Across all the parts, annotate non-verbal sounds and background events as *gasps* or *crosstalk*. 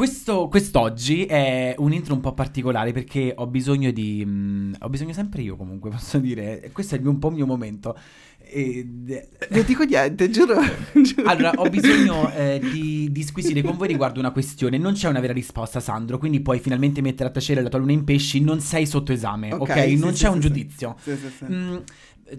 Questo, quest'oggi è un intro un po' particolare perché ho bisogno di... Mh, mm, ho bisogno sempre io comunque, *laughs* posso dire. Questo è mio, un po' il mio momento. E, *laughs* non dico niente, *laughs* giuro. Allora, ho bisogno eh, di disquisire con voi riguardo una questione. Non c'è una vera risposta, Sandro, quindi puoi finalmente mettere a tacere la tua luna in pesci. Non sei sotto esame, ok? okay? Sì, non sì, c'è sì, un giudizio. Sì, sì, sì. Mm,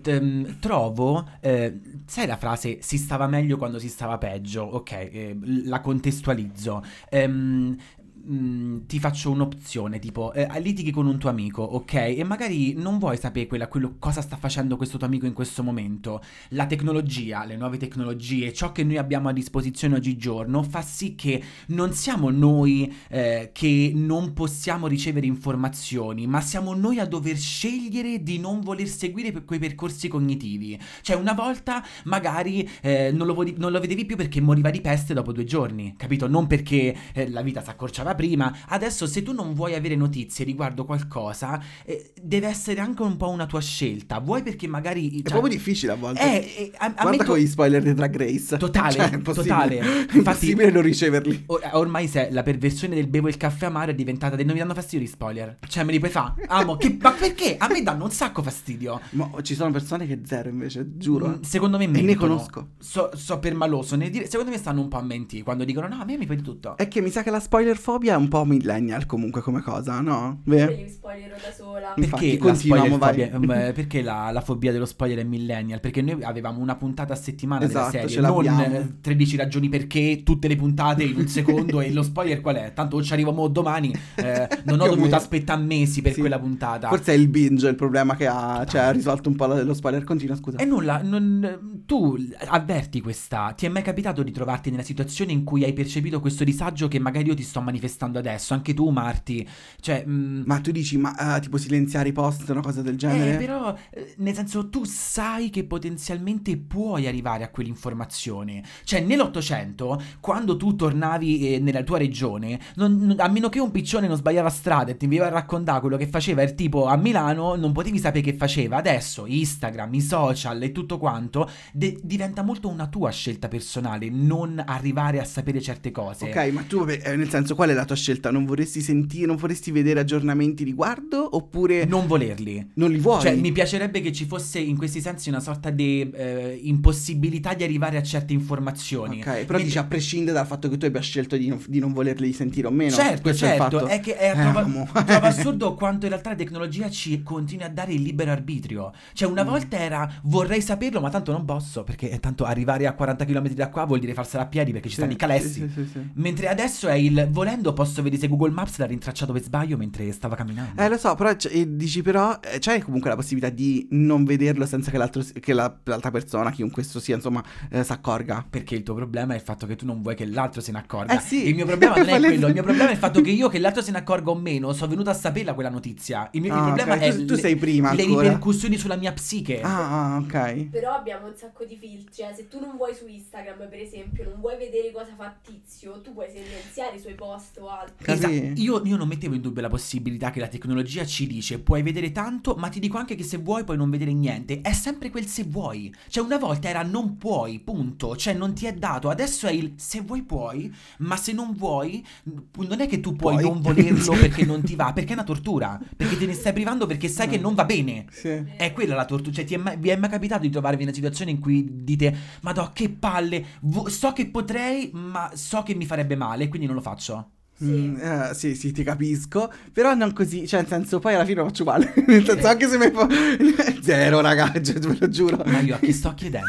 Ehm, trovo, eh, sai la frase si stava meglio quando si stava peggio, ok, eh, la contestualizzo. Ehm, mh, mm, ti faccio un'opzione, tipo eh, litighi con un tuo amico, ok? E magari non vuoi sapere quella, quello, cosa sta facendo questo tuo amico in questo momento. La tecnologia, le nuove tecnologie, ciò che noi abbiamo a disposizione oggigiorno fa sì che non siamo noi eh, che non possiamo ricevere informazioni, ma siamo noi a dover scegliere di non voler seguire quei percorsi cognitivi. Cioè una volta magari eh, non, lo, non, lo, vedevi più perché moriva di peste dopo due giorni, capito? Non perché eh, la vita si accorciava diceva prima, adesso se tu non vuoi avere notizie riguardo qualcosa, eh, deve essere anche un po' una tua scelta. Vuoi perché magari... Cioè, è proprio difficile a volte. È, eh, è, eh, a, Guarda to- con gli spoiler di Drag Race. Totale, cioè, è totale. *laughs* Infatti, impossibile non riceverli. Or- eh, ormai se la perversione del bevo il caffè amaro è diventata del non mi danno fastidio gli spoiler. Cioè me li puoi fare. Amo, che, ma perché? A me danno un sacco fastidio. Ma ci sono persone che zero invece, giuro. Mm, secondo me mentono. E ne conosco. So, so permaloso. Ne dire- secondo me stanno un po' a mentire quando dicono no, a me mi fai tutto. È che mi sa che la spoiler fobia transfobia è un po' millennial comunque come cosa, no? Beh. spoilerò da sola. Perché, Infatti, la, fobia, vari... Ehm, *laughs* perché la, la, fobia dello spoiler è millennial? Perché noi avevamo una puntata a settimana esatto, della serie, non 13 ragioni perché, tutte le puntate in un secondo e lo spoiler qual è? Tanto ci arrivo mo domani, eh, *laughs* non ho dovuto aspettare mesi per sì. quella puntata. Forse è il binge il problema che ha, cioè ha risolto un po' lo spoiler continuo, scusa. E nulla, non, tu avverti questa, ti è mai capitato di trovarti nella situazione in cui hai percepito questo disagio che magari io ti sto manifestando? stando adesso. Anche tu, Marti. Cioè, mh... Mm, ma tu dici, ma uh, tipo silenziare i post, una cosa del genere? Eh, però, eh, nel senso, tu sai che potenzialmente puoi arrivare a quell'informazione. Cioè, nell'Ottocento, quando tu tornavi eh, nella tua regione, non, non, a meno che un piccione non sbagliava strada e ti veniva a raccontare quello che faceva il tipo a Milano, non potevi sapere che faceva. Adesso Instagram, i social e tutto quanto de- diventa molto una tua scelta personale non arrivare a sapere certe cose. Ok, ma tu, eh, nel senso, qual è la la tua scelta? Non vorresti sentire, non vorresti vedere aggiornamenti riguardo? Oppure. Non volerli. Non li vuoi? Cioè, mi piacerebbe che ci fosse in questi sensi una sorta di eh, impossibilità di arrivare a certe informazioni. Ok, però Mentre... dici a prescindere dal fatto che tu abbia scelto di non, di non volerli sentire o meno. Certo, Questo certo. È, è che è eh, trovo, trovo assurdo quanto in realtà la tecnologia ci continui a dare il libero arbitrio. Cioè, una mm. volta era vorrei saperlo, ma tanto non posso, perché tanto arrivare a 40 km da qua vuol dire farsela a piedi perché ci sì, stanno i calessi. Sì, sì, Mentre adesso è il volendo modo posso vedere se Google Maps l'ha rintracciato per sbaglio mentre stava camminando. Eh, lo so, però c- eh, dici però eh, c'è comunque la possibilità di non vederlo senza che, che la, l'altra persona, chiunque esso sia, insomma, eh, si accorga. Perché il tuo problema è il fatto che tu non vuoi che l'altro se ne accorga. Eh sì. Il mio problema non *laughs* è quello, il mio problema è il fatto che io che l'altro se ne accorga o meno, sono venuto a saperla quella notizia. Il mio ah, il problema okay. è tu, tu sei prima le ancora. ripercussioni sulla mia psiche. Ah, ah, ok. Però abbiamo un sacco di filtri, eh. se tu non vuoi su Instagram, per esempio, non vuoi vedere cosa fa Tizio, tu puoi silenziare i suoi post virtuale. Esatto. Io, io, non mettevo in dubbio la possibilità che la tecnologia ci dice puoi vedere tanto, ma ti dico anche che se vuoi puoi non vedere niente. È sempre quel se vuoi. Cioè una volta era non puoi, punto. Cioè non ti è dato. Adesso è il se vuoi puoi, ma se non vuoi mm, non è che tu puoi, puoi. non volerlo *laughs* perché non ti va, perché è una tortura. Perché te ne stai privando perché sai che mm. non va bene. Sì. È quella la tortura. Cioè ti è mai, vi è mai capitato di trovarvi in una situazione in cui dite madò che palle, so che potrei, ma so che mi farebbe male, quindi non lo faccio. Sì. Mm, eh, sì, sì, ti capisco. Però non così, cioè, nel senso, poi alla fine lo faccio male. *laughs* nel senso, anche se mi fa. *laughs* Zero, ragazzi, *laughs* cioè, ve lo giuro. Ma io a chi sto chiedendo?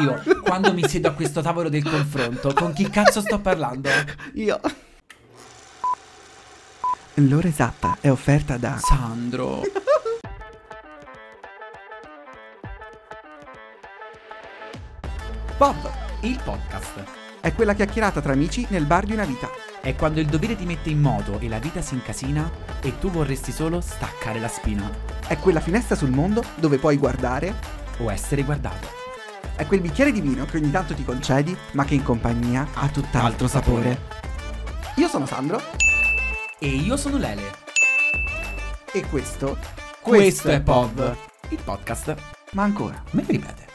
Io, quando mi siedo a questo tavolo del confronto, con chi cazzo sto parlando? Io. L'ora esatta è offerta da Sandro. Bob, il podcast. È quella chiacchierata tra amici nel bar di una vita. È quando il dovere ti mette in moto e la vita si incasina e tu vorresti solo staccare la spina. È quella finestra sul mondo dove puoi guardare o essere guardato. È quel bicchiere di vino che ogni tanto ti concedi, ma che in compagnia ha tutt'altro sapore. Io sono Sandro. E io sono Lele. E questo. Questo, questo è Pov, il podcast. Ma ancora, me lo ripete.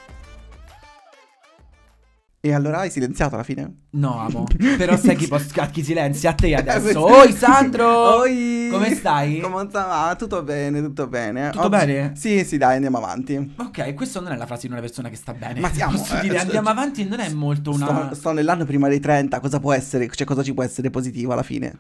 E allora hai silenziato alla fine? No, amo. *laughs* Però sai chi, posso, chi silenzia a te eh, adesso. Oi Sandro! Oi! Come stai? Come va? Tutto bene, tutto bene. Tutto Oggi... bene? Sì, sì, dai, andiamo avanti. Ok, questa non è la frase di una persona che sta bene. Ma siamo... Posso eh, andiamo cioè, avanti non è molto una... Sto, sto nell'anno prima dei 30, cosa può essere, cioè cosa ci può essere positivo alla fine?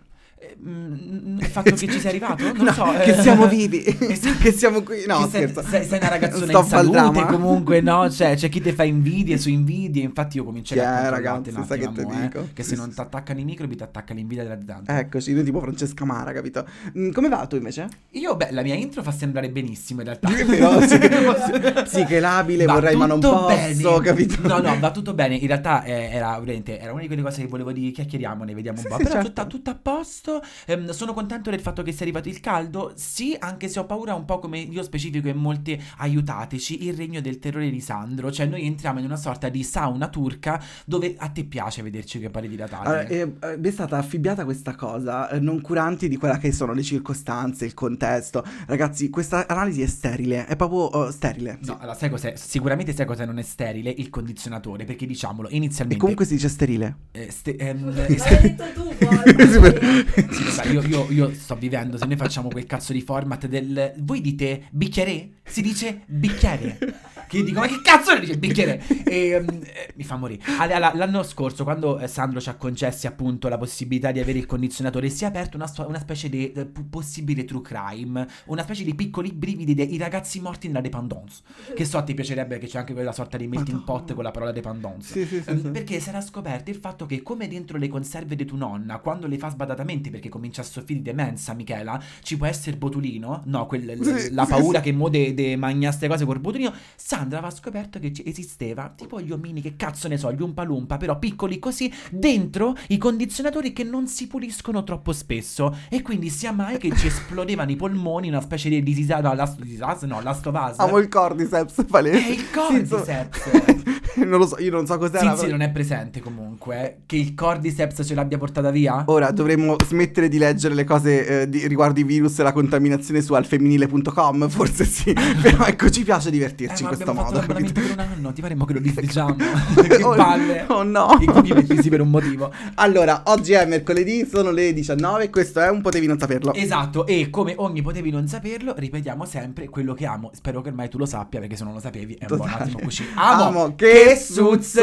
Mm, il fatto che ci sia arrivato? Non no, so. Che eh. siamo vivi, *laughs* che siamo qui. No, sei, sei, sei, una ragazzona in salute comunque, no? Cioè, c'è chi ti fa invidie su invidie. Infatti io comincerei yeah, a ragazzi, sai che te dico. Eh, che se non ti attaccano i microbi ti attacca l'invidia della Dante. Eccoci, noi tipo Francesca Mara, capito? Mm, come va tu invece? Io, beh, la mia intro fa sembrare benissimo in realtà. Però, sì, che, *laughs* sì, che labile, va vorrei ma non posso, bene. capito? No, no, va tutto bene. In realtà eh, era, era, una di quelle cose che volevo dire, chiacchieriamone, vediamo sì, un po'. Sì, però certo. tutta, tutta a posto questo. Ehm, sono contento del fatto che sia arrivato il caldo. Sì, anche se ho paura un po' come io specifico e molti aiutateci, il regno del terrore di Sandro. Cioè noi entriamo in una sorta di sauna turca dove a te piace vederci che pare di Natale. Allora, eh, mi eh, è stata affibbiata questa cosa, eh, non curanti di quella che sono le circostanze, il contesto. Ragazzi, questa analisi è sterile, è proprio oh, sterile. No, allora sai cos'è? Sicuramente sai cosa non è sterile? Il condizionatore, perché diciamolo, inizialmente... E comunque si dice sterile. Eh, ste- ehm, L'hai detto tu, *laughs* guarda sì, io, io, io, sto vivendo, se noi facciamo quel cazzo di format del... Voi dite bicchiere? Si dice bicchiere. Che io dico, ma che cazzo dice bicchiere? E, um, eh, mi fa morire. Allora, l'anno scorso, quando eh, Sandro ci ha concessi appunto la possibilità di avere il condizionatore, si è aperto una, una specie di eh, possibile true crime, una specie di piccoli brividi dei ragazzi morti nella dependance. Che so, ti piacerebbe che c'è anche quella sorta di melting pot con la parola dependance. Sì, sì, sì, um, perché si era scoperto il fatto che come dentro le conserve di tua nonna, quando le fa sbadatamente perché comincia a soffrire demenza Michela, ci può essere Botulino? No, quel, la paura che mo de, de magna queste cose col Botulino. Sandra aveva scoperto che esisteva tipo gli omini, che cazzo ne so, gli umpalumpa, però piccoli così, dentro i condizionatori che non si puliscono troppo spesso. E quindi sia mai che ci esplodevano i polmoni, una specie di disisata, last, no, lastovas. Amo il cordyceps, palese. Eh, è il cordyceps. *laughs* non lo so, io non so cos'era. Sì, sì, non è presente comunque. Eh, che il cordyceps ce l'abbia portata via? Ora dovremmo smettere permettere di leggere le cose eh, di, riguardo i virus e la contaminazione su alfemminile.com, *laughs* forse sì, però ecco ci piace divertirci eh, in questo modo. Fatto capito? per un anno, ti pare che lo litiggiamo? che oh, palle! Oh no! I cookie mettisi per un motivo. Allora, oggi è mercoledì, sono le 19, questo è un potevi non saperlo. Esatto, e come ogni potevi non saperlo, ripetiamo sempre quello che amo. Spero che ormai tu lo sappia, perché se non lo sapevi è un buon attimo così. Amo, amo che, che suz!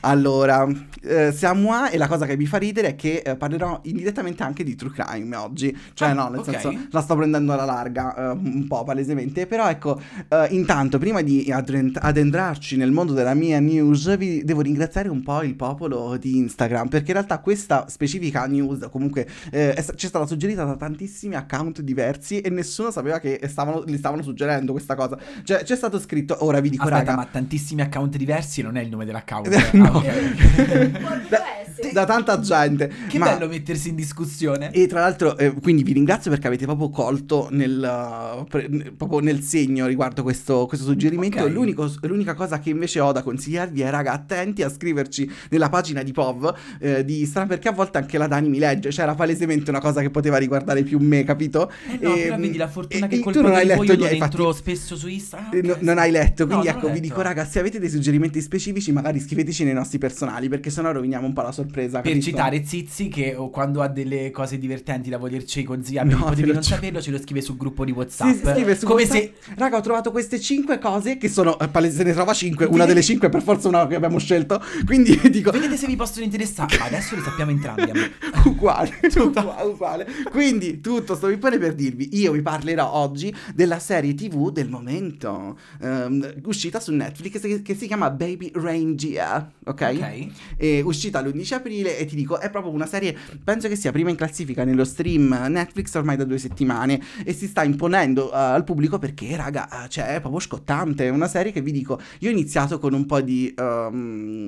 Allora, eh, siamo a, e la cosa che mi fa ridere è che eh, parlerò indirettamente anche anche di true crime oggi. Cioè, ah, no, nel okay. senso, la sto prendendo alla larga uh, un po' palesemente. Però ecco, uh, intanto, prima di adrent- addentrarci nel mondo della mia news, vi devo ringraziare un po' il popolo di Instagram. Perché in realtà questa specifica news, comunque, eh, è, ci è stata suggerita da tantissimi account diversi e nessuno sapeva che stavano, li stavano suggerendo questa cosa. Cioè, c'è stato scritto, ora vi dico, Aspetta, raga, ma tantissimi account diversi non è il nome dell'account. *laughs* no. Ah, *laughs* sì. da tanta gente. Che Ma... bello mettersi in discussione. E tra l'altro, eh, quindi vi ringrazio perché avete proprio colto nel, eh, pre, proprio nel segno riguardo questo, questo suggerimento. Okay. l'unica cosa che invece ho da consigliarvi è, raga, attenti a scriverci nella pagina di POV eh, di Instagram perché a volte anche la Dani mi legge. Cioè, era palesemente una cosa che poteva riguardare più me, capito? Eh no, e, però ehm, vedi la fortuna e, che colpo tu ah, eh, non hai letto io niente, infatti, spesso su Instagram. Okay. No, non hai letto, quindi no, ecco, vi dico, raga, se avete dei suggerimenti specifici, magari scriveteci nei nostri personali perché sennò roviniamo un po' la sorpresa sorpresa. Per capito? citare Zizi che oh, quando ha delle cose divertenti da volerci cioè, consigliare, ah, no, potevi non cioè saperlo, ce lo scrive sul gruppo di WhatsApp. Sì, scrive su Come WhatsApp. se raga, ho trovato queste 5 cose che sono eh, se ne trova 5, una delle 5 per forza una che abbiamo scelto. Quindi *laughs* dico Vedete se vi possono interessare. Ma adesso le sappiamo entrambi. *laughs* *laughs* uguale, uguale. Quindi tutto sto mi per dirvi, io vi parlerò oggi della serie TV del momento um, uscita su Netflix che, si chiama Baby Rangia, ok? Ok. E uscita l'11 16 aprile e ti dico è proprio una serie, penso che sia prima in classifica nello stream Netflix ormai da due settimane e si sta imponendo uh, al pubblico perché raga, eh, cioè è proprio scottante, è una serie che vi dico, io ho iniziato con un po' di... Um,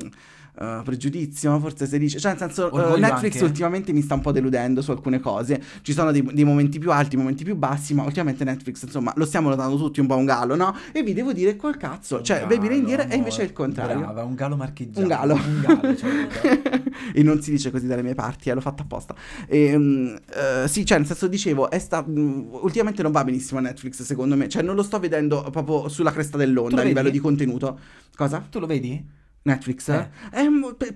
eh, pregiudizio, forse si dice, cioè nel senso uh, Netflix anche. ultimamente mi sta un po' deludendo su alcune cose, ci sono dei, dei momenti più alti, momenti più bassi, ma ultimamente Netflix insomma lo stiamo notando tutti un po' un galo, no? E vi devo dire col cazzo, cioè, un cioè gallo, baby reindeer è invece il contrario. Brava, un galo marchigiano. Un galo. Un galo, cioè, *laughs* e non si dice così dalle mie parti, eh, l'ho fatto apposta. E, um, uh, eh, sì, cioè nel senso dicevo, è sta, mm, ultimamente non va benissimo Netflix secondo me, cioè non lo sto vedendo proprio sulla cresta dell'onda a livello di contenuto. Cosa? Tu lo vedi? Netflix? Eh. È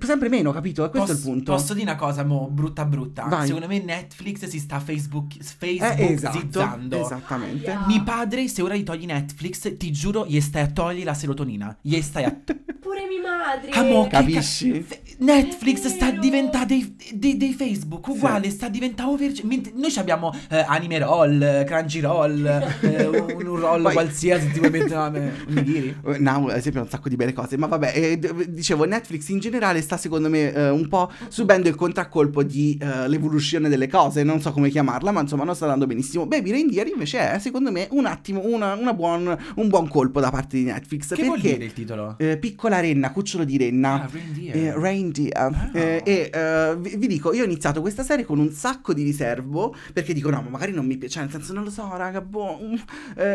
sempre meno, capito? E questo Pos- è il punto. Posso dire una cosa, mo, brutta brutta. Vai. Secondo me Netflix si sta Facebook, eh, Facebook eh, esatto, Esattamente. Ah, yeah. Mi padre, se ora gli togli Netflix, ti giuro, gli stai a togli la serotonina. Gli stai a... *laughs* Pure mia madre. Amo, capisci? Ca- Netflix sta diventando dei, dei, dei, Facebook, uguale, sì. sta diventando overge- Noi abbiamo eh, anime roll, crunchy roll, eh, *laughs* un, un roll Poi... qualsiasi, tipo mettiamo... Eh, Unigiri. *laughs* Now, ad esempio, un sacco di belle cose, ma vabbè... Eh, dicevo, Netflix in generale sta secondo me eh, un po' subendo il contraccolpo di eh, l'evoluzione delle cose, non so come chiamarla, ma insomma non sta andando benissimo. Baby Reindeer invece è secondo me un attimo una, una buon, un buon colpo da parte di Netflix. Che perché, vuol dire il titolo? Eh, piccola renna, cucciolo di renna. Ah, Reindeer. Eh, reindeer. Ah. Eh, e eh, vi, vi, dico, io ho iniziato questa serie con un sacco di riservo perché dico no, ma magari non mi piace, cioè, nel senso non lo so, raga, boh. Mm.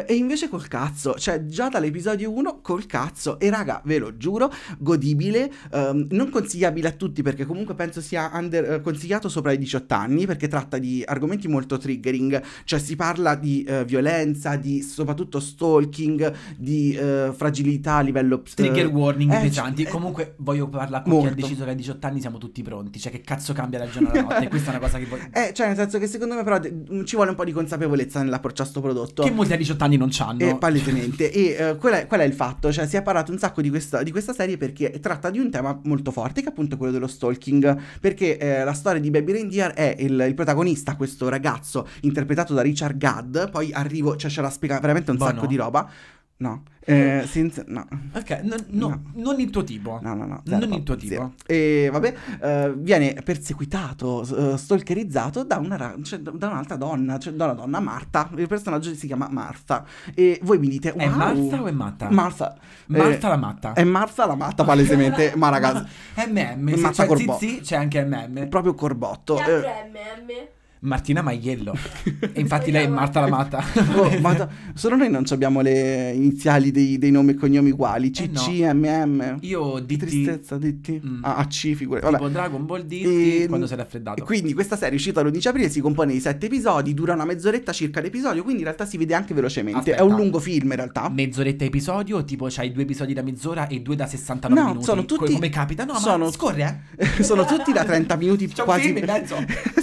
e invece col cazzo, cioè già dall'episodio 1 col cazzo e raga, ve lo giuro, go- godibile, um, non consigliabile a tutti perché comunque penso sia under, uh, consigliato sopra i 18 anni perché tratta di argomenti molto triggering, cioè si parla di uh, violenza, di soprattutto stalking, di uh, fragilità a livello ps- trigger warning eh, pesanti. Eh, comunque voglio parlare con molto. chi ha deciso che a 18 anni siamo tutti pronti, cioè che cazzo cambia la giornata alla notte, *laughs* questa è una cosa che voglio... Eh, cioè nel senso che secondo me però de- mm, ci vuole un po' di consapevolezza nell'approccio a sto prodotto. Che molti a 18 anni non c'hanno. Eh, palesemente. e qual è, qual, è, il fatto? Cioè si è parlato un sacco di questa, di questa serie perché perché tratta di un tema molto forte che è appunto quello dello stalking, perché eh, la storia di Baby Reindeer è il, il, protagonista, questo ragazzo interpretato da Richard Gadd, poi arrivo, cioè ce la spiega veramente un boh sacco no. di roba. No, *laughs* eh, senza, no. Ok, no, no, no. non il tuo tipo. No, no, no. Zero, non il tuo tipo. Zero. E vabbè, eh, viene perseguitato, uh, stalkerizzato da, una, cioè, da, un'altra donna, cioè da una donna Marta. Il personaggio si chiama Martha. E voi mi dite: wow, È Martha o è Matta? Martha. Marta eh, la matta. È Martha la matta, palesemente. ma ragazzi, MM. *laughs* Se c'è Corbotto. Zizi, c'è anche MM. Proprio Corbotto. È MM. Eh, Martina Maiello. *laughs* E infatti lei è Marta l'amata. oh, Marta. Solo noi non abbiamo le iniziali dei, dei nomi e cognomi uguali. CC, eh no. Io DT. Tristezza, DT. Mm. Ah, AC, figurati. Tipo Dragon Ball DT e... quando si è raffreddato. Quindi questa serie è uscita l'11 aprile, si compone di 7 episodi, dura una mezz'oretta circa l'episodio, quindi in realtà si vede anche velocemente. Aspetta. È un lungo film in realtà. Mezz'oretta episodio, tipo c'hai due episodi da mezz'ora e due da 69 no, minuti. sono tutti... Come capita? No, sono... ma scorre, eh? *laughs* sono tutti da 30 minuti C'è quasi... *laughs*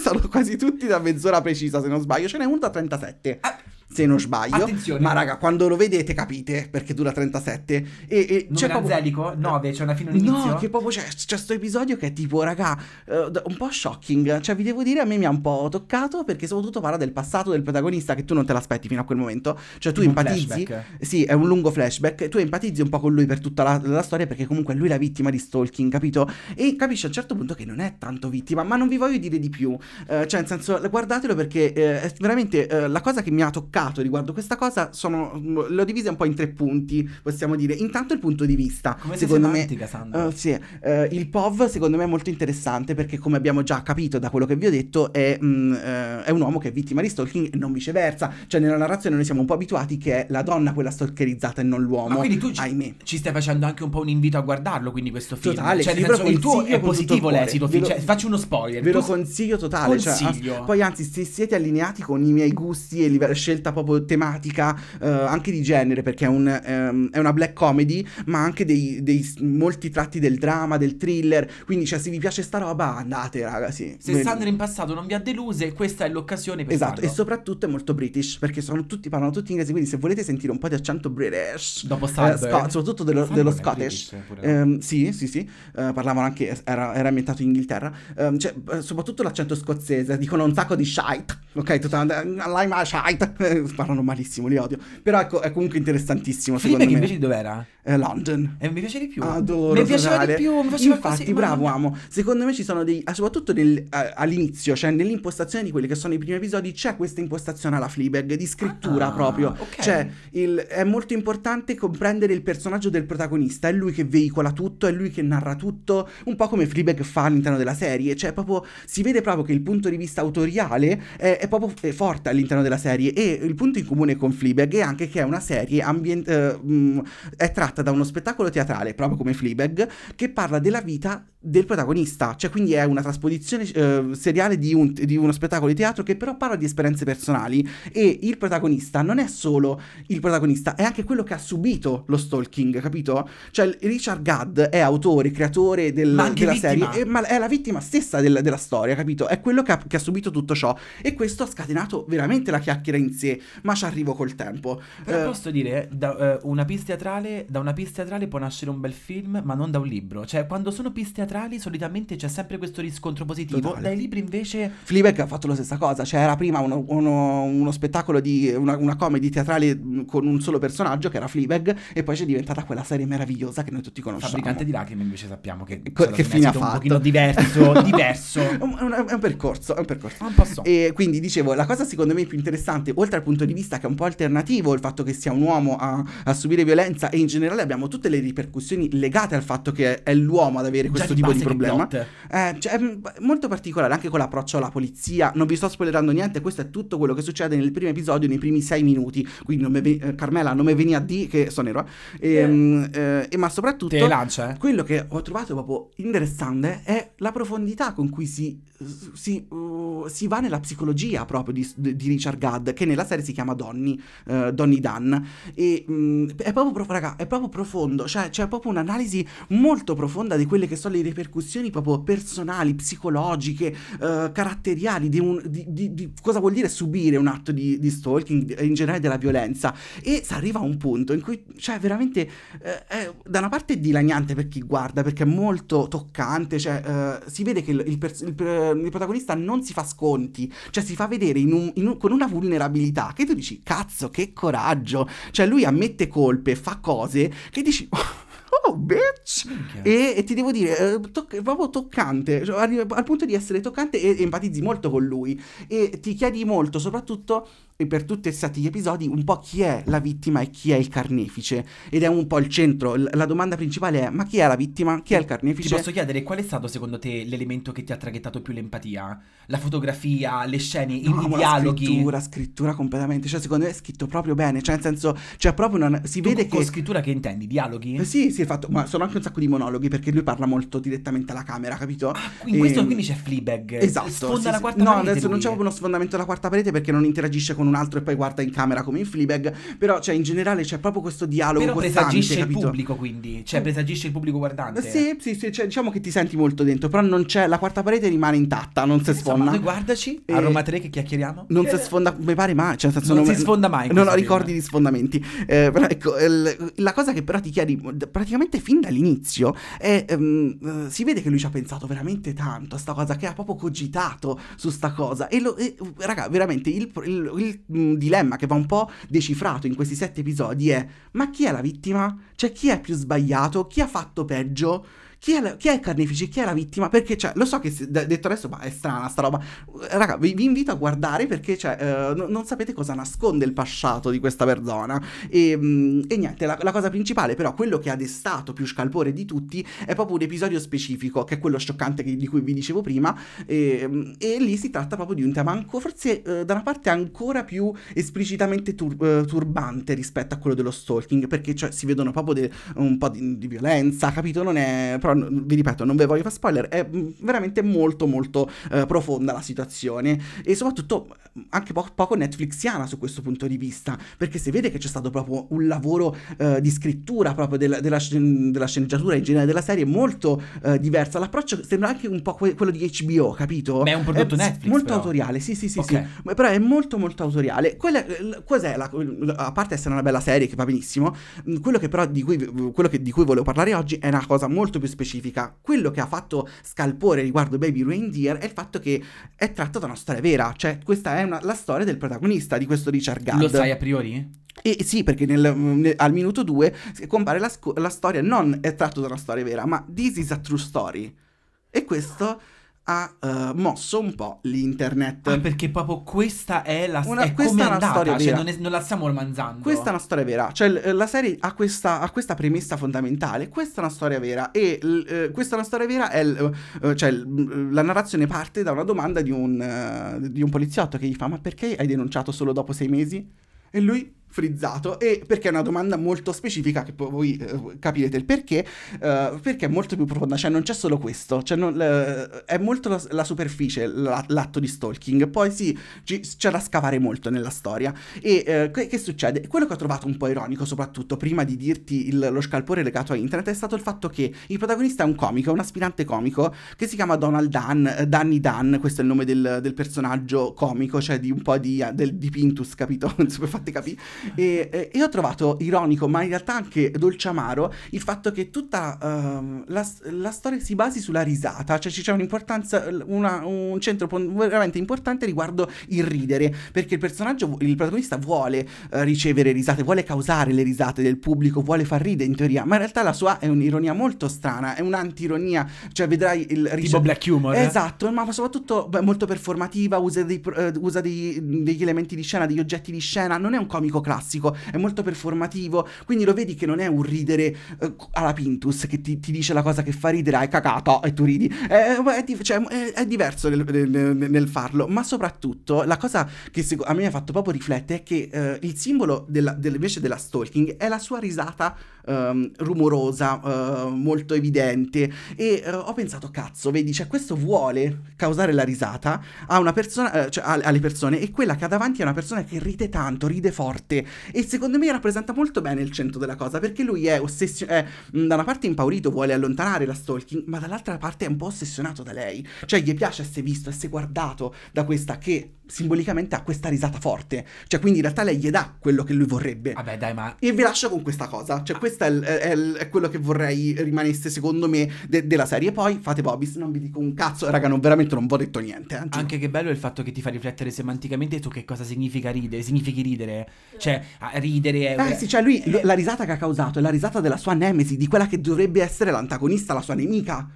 sono quasi tutti da mezz'ora precisa, se non sbaglio. Ce n'è uno da 37. Ah. Eh, se non sbaglio. Attenzione. Ma raga, quando lo vedete capite perché dura 37. E, e c'è proprio... Zelico? 9, c'è una fine all'inizio? No, che proprio c'è, questo episodio che è tipo, raga, uh, un po' shocking. Cioè, vi devo dire, a me mi ha un po' toccato perché soprattutto parla del passato del protagonista che tu non te l'aspetti fino a quel momento. Cioè, tu un empatizzi. Flashback. Sì, è un lungo flashback. Tu empatizzi un po' con lui per tutta la, la storia perché comunque lui è la vittima di stalking, capito? E capisci a un certo punto che non è tanto vittima, ma non vi voglio dire di più. Uh, cioè, nel senso, guardatelo perché uh, veramente uh, la cosa che mi ha toccato cercato riguardo questa cosa sono, mm, l'ho divisa un po' in tre punti, possiamo dire. Intanto il punto di vista. Come secondo me, Sandra. Uh, eh, sì, uh, il POV secondo me è molto interessante perché come abbiamo già capito da quello che vi ho detto è, mh, mm, eh, uh, è un uomo che è vittima di stalking e non viceversa. Cioè nella narrazione noi siamo un po' abituati che è la donna quella stalkerizzata e non l'uomo. Ma quindi tu ci, ahimè. ci stai facendo anche un po' un invito a guardarlo quindi questo film. Totale, cioè, senso, il tuo è positivo l'esito, lo, cioè, faccio uno spoiler. Ve lo consiglio totale. Cioè, ah, consiglio. Cioè, poi anzi se siete allineati con i miei gusti e livello scelta scelta proprio tematica, eh, anche di genere, perché è, un, ehm, è, una black comedy, ma anche dei, dei, molti tratti del drama, del thriller. Quindi, cioè, se vi piace sta roba, andate, ragazzi. Se Sandra in passato non vi ha deluso, questa è l'occasione per Esatto, farlo. e soprattutto è molto british, perché sono tutti, parlano tutti inglese, quindi se volete sentire un po' di accento british, Dopo eh, sco- eh. soprattutto dello, dello Scottish, eh, ehm, sì, sì, sì, eh, parlavano anche, era, era ambientato in Inghilterra, ehm, cioè, eh, soprattutto l'accento scozzese, dicono un sacco di shite, ok, totalmente like shite, parlano malissimo, li odio. Però ecco, è comunque interessantissimo. Fleabag invece me. invece dov'era? eh, London. Eh, mi piace di più. Ah, adoro. Mi piaceva di più. Mi faceva Infatti, così, bravo, amo. Secondo me ci sono dei. Ah, soprattutto nel, a, ah, all'inizio, cioè nell'impostazione di quelli che sono i primi episodi, c'è questa impostazione alla Fleabag di scrittura ah, proprio. Okay. Cioè, il, è molto importante comprendere il personaggio del protagonista. È lui che veicola tutto, è lui che narra tutto. Un po' come Fleabag fa all'interno della serie. Cioè, proprio si vede proprio che il punto di vista autoriale è, è proprio è forte all'interno della serie. E il punto in comune con Fleabag è anche che è una serie ambient- eh, mh, mm, è tratta tratta da uno spettacolo teatrale, proprio come Fleabag, che parla della vita del protagonista, cioè quindi è una trasposizione eh, seriale di, un, di, uno spettacolo di teatro che però parla di esperienze personali e il protagonista non è solo il protagonista, è anche quello che ha subito lo stalking, capito? Cioè Richard Gadd è autore, creatore del, della vittima. serie, è, eh, ma è la vittima stessa del, della storia, capito? È quello che ha, che ha, subito tutto ciò e questo ha scatenato veramente la chiacchiera in sé, ma ci arrivo col tempo. Però eh, posso dire, da, uh, una pista teatrale, da una pista teatrale può nascere un bel film, ma non da un libro, cioè quando sono piste teatrali teatrali solitamente c'è sempre questo riscontro positivo, Totale. dai libri invece... Fleabag ha fatto la stessa cosa, cioè era prima uno, uno, uno spettacolo di una, una comedy teatrale mm, con un solo personaggio che era Fleabag e poi c'è diventata quella serie meravigliosa che noi tutti conosciamo. Fabbricante di lacrime invece sappiamo che, Co- che fine ha fatto. Un pochino diverso, *laughs* diverso. È un, è un, percorso, è un percorso. Un so. E quindi dicevo, la cosa secondo me più interessante, oltre al punto di vista che è un po' alternativo, il fatto che sia un uomo a, a subire violenza e in generale abbiamo tutte le ripercussioni legate al fatto che è l'uomo ad avere questo tipo di problema. Eh, cioè, è molto particolare anche con l'approccio alla polizia. Non vi sto spoilerando niente, questo è tutto quello che succede nel primo episodio, nei primi sei minuti. Quindi non ven- eh, Carmela, non mi veni a di che sono nero. Ehm, eh, e, eh. eh, ma soprattutto, lancia, eh. quello che ho trovato proprio interessante è la profondità con cui si, si, uh, si va nella psicologia proprio di, di, Richard Gadd, che nella serie si chiama Donny, uh, Donny Dunn. E mh, mm, è, proprio, raga, è proprio profondo, cioè c'è proprio un'analisi molto profonda di quelle che sono le ripercussioni proprio personali, psicologiche, eh, caratteriali di, un, di, di, di, cosa vuol dire subire un atto di, stalking, eh, in generale della violenza. E si arriva a un punto in cui, cioè, veramente, eh, è, da una parte è dilaniante per chi guarda, perché è molto toccante, cioè, eh, si vede che il, il, il, eh, il, protagonista non si fa sconti, cioè si fa vedere in un, in un, con una vulnerabilità che tu dici, cazzo, che coraggio, cioè lui ammette colpe, fa cose che dici... Oh, oh bitch! E, e, ti devo dire, eh, proprio toccante, cioè, al punto di essere toccante e, e empatizzi molto con lui e ti chiedi molto, soprattutto e per tutti e sette gli episodi un po' chi è la vittima e chi è il carnefice. Ed è un po' il centro. L- la domanda principale è: ma chi è la vittima? Chi è il carnefice? Ti posso chiedere qual è stato secondo te l'elemento che ti ha traghettato più l'empatia? La fotografia, le scene, no, i, i dialoghi? La scrittura, scrittura completamente. Cioè, secondo me è scritto proprio bene. Cioè, nel senso, cioè, proprio una, si tu vede con che. Con scrittura che intendi? Dialoghi? Eh, sì, sì, fatto. Ma sono anche un sacco di monologhi perché lui parla molto direttamente alla camera, capito? Ah, in e... questo ehm, quindi c'è Fleabag. Esatto. Sfonda sì, la quarta sì. parete. No, adesso lui. non c'è proprio uno sfondamento della quarta parete perché non interagisce con un altro e poi guarda in camera come in Fleabag però cioè in generale c'è proprio questo dialogo però costante presagisce capito? il pubblico quindi cioè presagisce il pubblico guardante sì sì sì cioè, diciamo che ti senti molto dentro però non c'è la quarta parete rimane intatta non si sfonda Insomma, guardaci e... a Roma 3 che chiacchieriamo non si sfonda mi pare mai cioè, senso, non, non si sfonda mai non ho ricordi di sfondamenti eh, però ecco la cosa che però ti chiedi praticamente fin dall'inizio è um, si vede che lui ci ha pensato veramente tanto a sta cosa che ha proprio cogitato su sta cosa e, lo, e raga veramente il, il, il il dilemma che va un po' decifrato in questi sette episodi è ma chi è la vittima? Cioè chi è più sbagliato? Chi ha fatto peggio? Chi è, la, chi è il carnefice? Chi è la vittima? Perché, cioè, lo so che se, detto adesso, ma è strana sta roba. Raga, vi, vi invito a guardare perché, cioè, uh, no, non sapete cosa nasconde il passato di questa persona. E, ehm, mh, e niente, la, la, cosa principale, però, quello che ha destato più scalpore di tutti è proprio un episodio specifico, che è quello scioccante che, di cui vi dicevo prima. E, ehm, e, lì si tratta proprio di un tema, anco, forse uh, da una parte ancora più esplicitamente tur- uh, turbante rispetto a quello dello stalking, perché, cioè, si vedono proprio de- un po' di, di violenza, capito? Non è proprio però vi ripeto, non ve voglio fare spoiler, è mm, veramente molto molto eh, profonda la situazione e soprattutto mm, anche po- poco Netflixiana su questo punto di vista, perché si vede che c'è stato proprio un lavoro eh, di scrittura proprio della, della, della, sceneggiatura in generale della serie molto eh, diversa, l'approccio sembra anche un po' que- quello di HBO, capito? Beh, è un prodotto è, Netflix. Molto però. autoriale, sì sì sì, okay. sì, però è molto molto autoriale. Quella, eh, cos'è la, a parte essere una bella serie che va benissimo, mm, quello che però di cui, quello che, di cui volevo parlare oggi è una cosa molto più specifica specifica. Quello che ha fatto scalpore riguardo Baby Reindeer è il fatto che è tratto da una storia vera, cioè questa è una, la storia del protagonista di questo Richard Gadd. Lo sai a priori? E sì, perché nel, mm, nel, al minuto 2 compare la, la storia, non è tratto da una storia vera, ma This is a true story. E questo ha uh, mosso un po' l'internet. Ah, perché proprio questa è la una, è questa è andata, storia cioè vera. Cioè non, è, non, la stiamo romanzando. Questa è una storia vera, cioè la serie ha questa, ha questa premessa fondamentale, questa è una storia vera e uh, questa è una storia vera, è, uh, cioè la narrazione parte da una domanda di un, di un poliziotto che gli fa ma perché hai denunciato solo dopo sei mesi? E lui frizzato e perché è una domanda molto specifica che voi eh, capirete il perché eh, perché è molto più profonda cioè non c'è solo questo cioè non, eh, è molto la, la superficie la, l'atto di stalking poi sì ci, c'è da scavare molto nella storia e eh, che, che, succede quello che ho trovato un po' ironico soprattutto prima di dirti il, lo scalpore legato a internet è stato il fatto che il protagonista è un comico un aspirante comico che si chiama Donald Dunn eh, Danny Dunn questo è il nome del, del personaggio comico cioè di un po' di, del, di Pintus capito *laughs* non so per farti capire e, eh, io ho trovato ironico, ma in realtà anche dolce amaro, il fatto che tutta uh, la, la, storia si basi sulla risata, cioè c'è un'importanza, una, un centro veramente importante riguardo il ridere, perché il personaggio, il protagonista vuole uh, ricevere risate, vuole causare le risate del pubblico, vuole far ridere in teoria, ma in realtà la sua è un'ironia molto strana, è un'antironia, cioè vedrai il... Rice- tipo black humor. Eh? Esatto, eh? ma soprattutto beh, molto performativa, usa, dei, uh, usa dei, degli elementi di scena, degli oggetti di scena, non è un comico classico classico, è molto performativo, quindi lo vedi che non è un ridere eh, alla Pintus che ti, ti, dice la cosa che fa ridere, hai ah, cacato e tu ridi, è, è, cioè, è, è diverso nel, nel, nel, farlo, ma soprattutto la cosa che a me ha fatto proprio riflettere è che eh, il simbolo della, del, invece della stalking è la sua risata ehm, rumorosa, eh, molto evidente. E eh, ho pensato, cazzo, vedi, cioè questo vuole causare la risata a una persona, eh, cioè, alle persone e quella che ha davanti è una persona che ride tanto, ride forte. E secondo me rappresenta molto bene il centro della cosa, perché lui è ossessionato, mm, da una parte impaurito, vuole allontanare la stalking, ma dall'altra parte è un po' ossessionato da lei. Cioè gli piace essere visto, essere guardato da questa che simbolicamente ha questa risata forte. Cioè, quindi in realtà lei gli dà quello che lui vorrebbe. Vabbè, dai, ma. E vi lascio con questa cosa. Cioè, ah, questo è, è, è, quello che vorrei rimanesse secondo me de- della serie. Poi fate Bobis, non vi dico un cazzo, raga, non, veramente non vi ho detto niente. Eh, Anche che bello è il fatto che ti fa riflettere semanticamente su che cosa significa ridere, significhi ridere. Cioè, ridere è... Eh sì, cioè lui, la risata che ha causato è la risata della sua nemesi, di quella che dovrebbe essere l'antagonista, la sua nemica.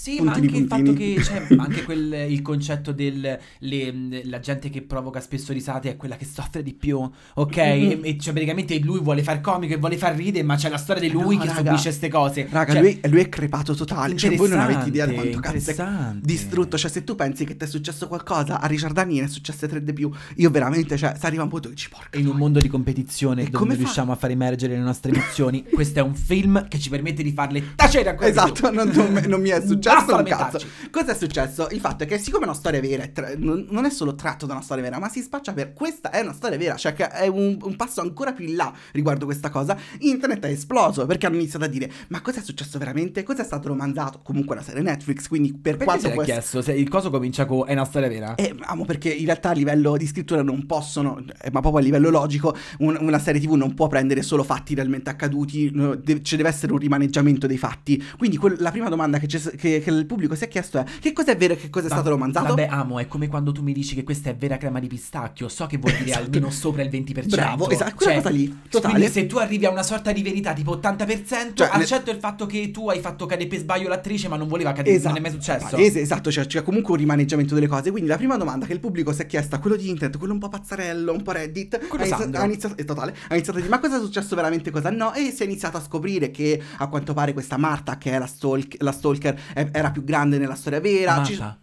Sì, puntini, ma anche puntini. il fatto che c'è cioè, *laughs* anche quel, il concetto del le, la gente che provoca spesso risate è quella che soffre di più, ok? Mm-hmm. E, e, cioè praticamente lui vuole far comico e vuole far ridere, ma c'è la storia di eh lui no, che raga, subisce queste cose. Raga, cioè, lui, lui, è crepato totale, cioè voi non avete idea di quanto cazzo è distrutto, cioè se tu pensi che ti è successo qualcosa, a Richard Daniel è successo tre di più, io veramente, cioè, si arriva un punto che ci porca. In un mondo di competizione e dove riusciamo fa? a far emergere le nostre emozioni, questo è un film che ci permette di farle tacere a questo. Esatto, non, non, non mi è *laughs* successo successo un cazzo. Cosa è successo? Il fatto è che siccome è una storia vera, tra... non è solo tratto da una storia vera, ma si spaccia per questa è una storia vera, cioè che è un, un passo ancora più in là riguardo questa cosa, internet è esploso perché hanno iniziato a dire ma cosa è successo veramente? Cosa è stato romanzato? Comunque una serie Netflix, quindi per perché quanto... Perché chiesto se il coso comincia con è una storia vera? Eh, amo perché in realtà a livello di scrittura non possono, eh, ma proprio a livello logico, un, una serie tv non può prendere solo fatti realmente accaduti, de- ci deve essere un rimaneggiamento dei fatti. Quindi que- la prima domanda che, che che, il pubblico si è chiesto è che cosa è vero e che cosa è Va stato romanzato. Vabbè, amo, è come quando tu mi dici che questa è vera crema di pistacchio, so che vuol dire esatto. almeno sopra il 20%. Bravo, esatto, quella cioè, cosa lì, totale. Quindi se tu arrivi a una sorta di verità tipo 80%, cioè, accetto ne... il fatto che tu hai fatto cadere per sbaglio l'attrice ma non voleva cadere, esatto. non è esatto. mai successo. Palese, esatto, cioè c'è comunque un rimaneggiamento delle cose, quindi la prima domanda che il pubblico si è chiesta, quello di internet, quello un po' pazzarello, un po' Reddit, ha iniziato, ha iniziato, è eh, totale, ha iniziato a dire ma cosa è successo veramente, cosa no, e si è iniziato a scoprire che a quanto pare questa Marta, che è la, stalk, la stalker, era più grande nella storia vera.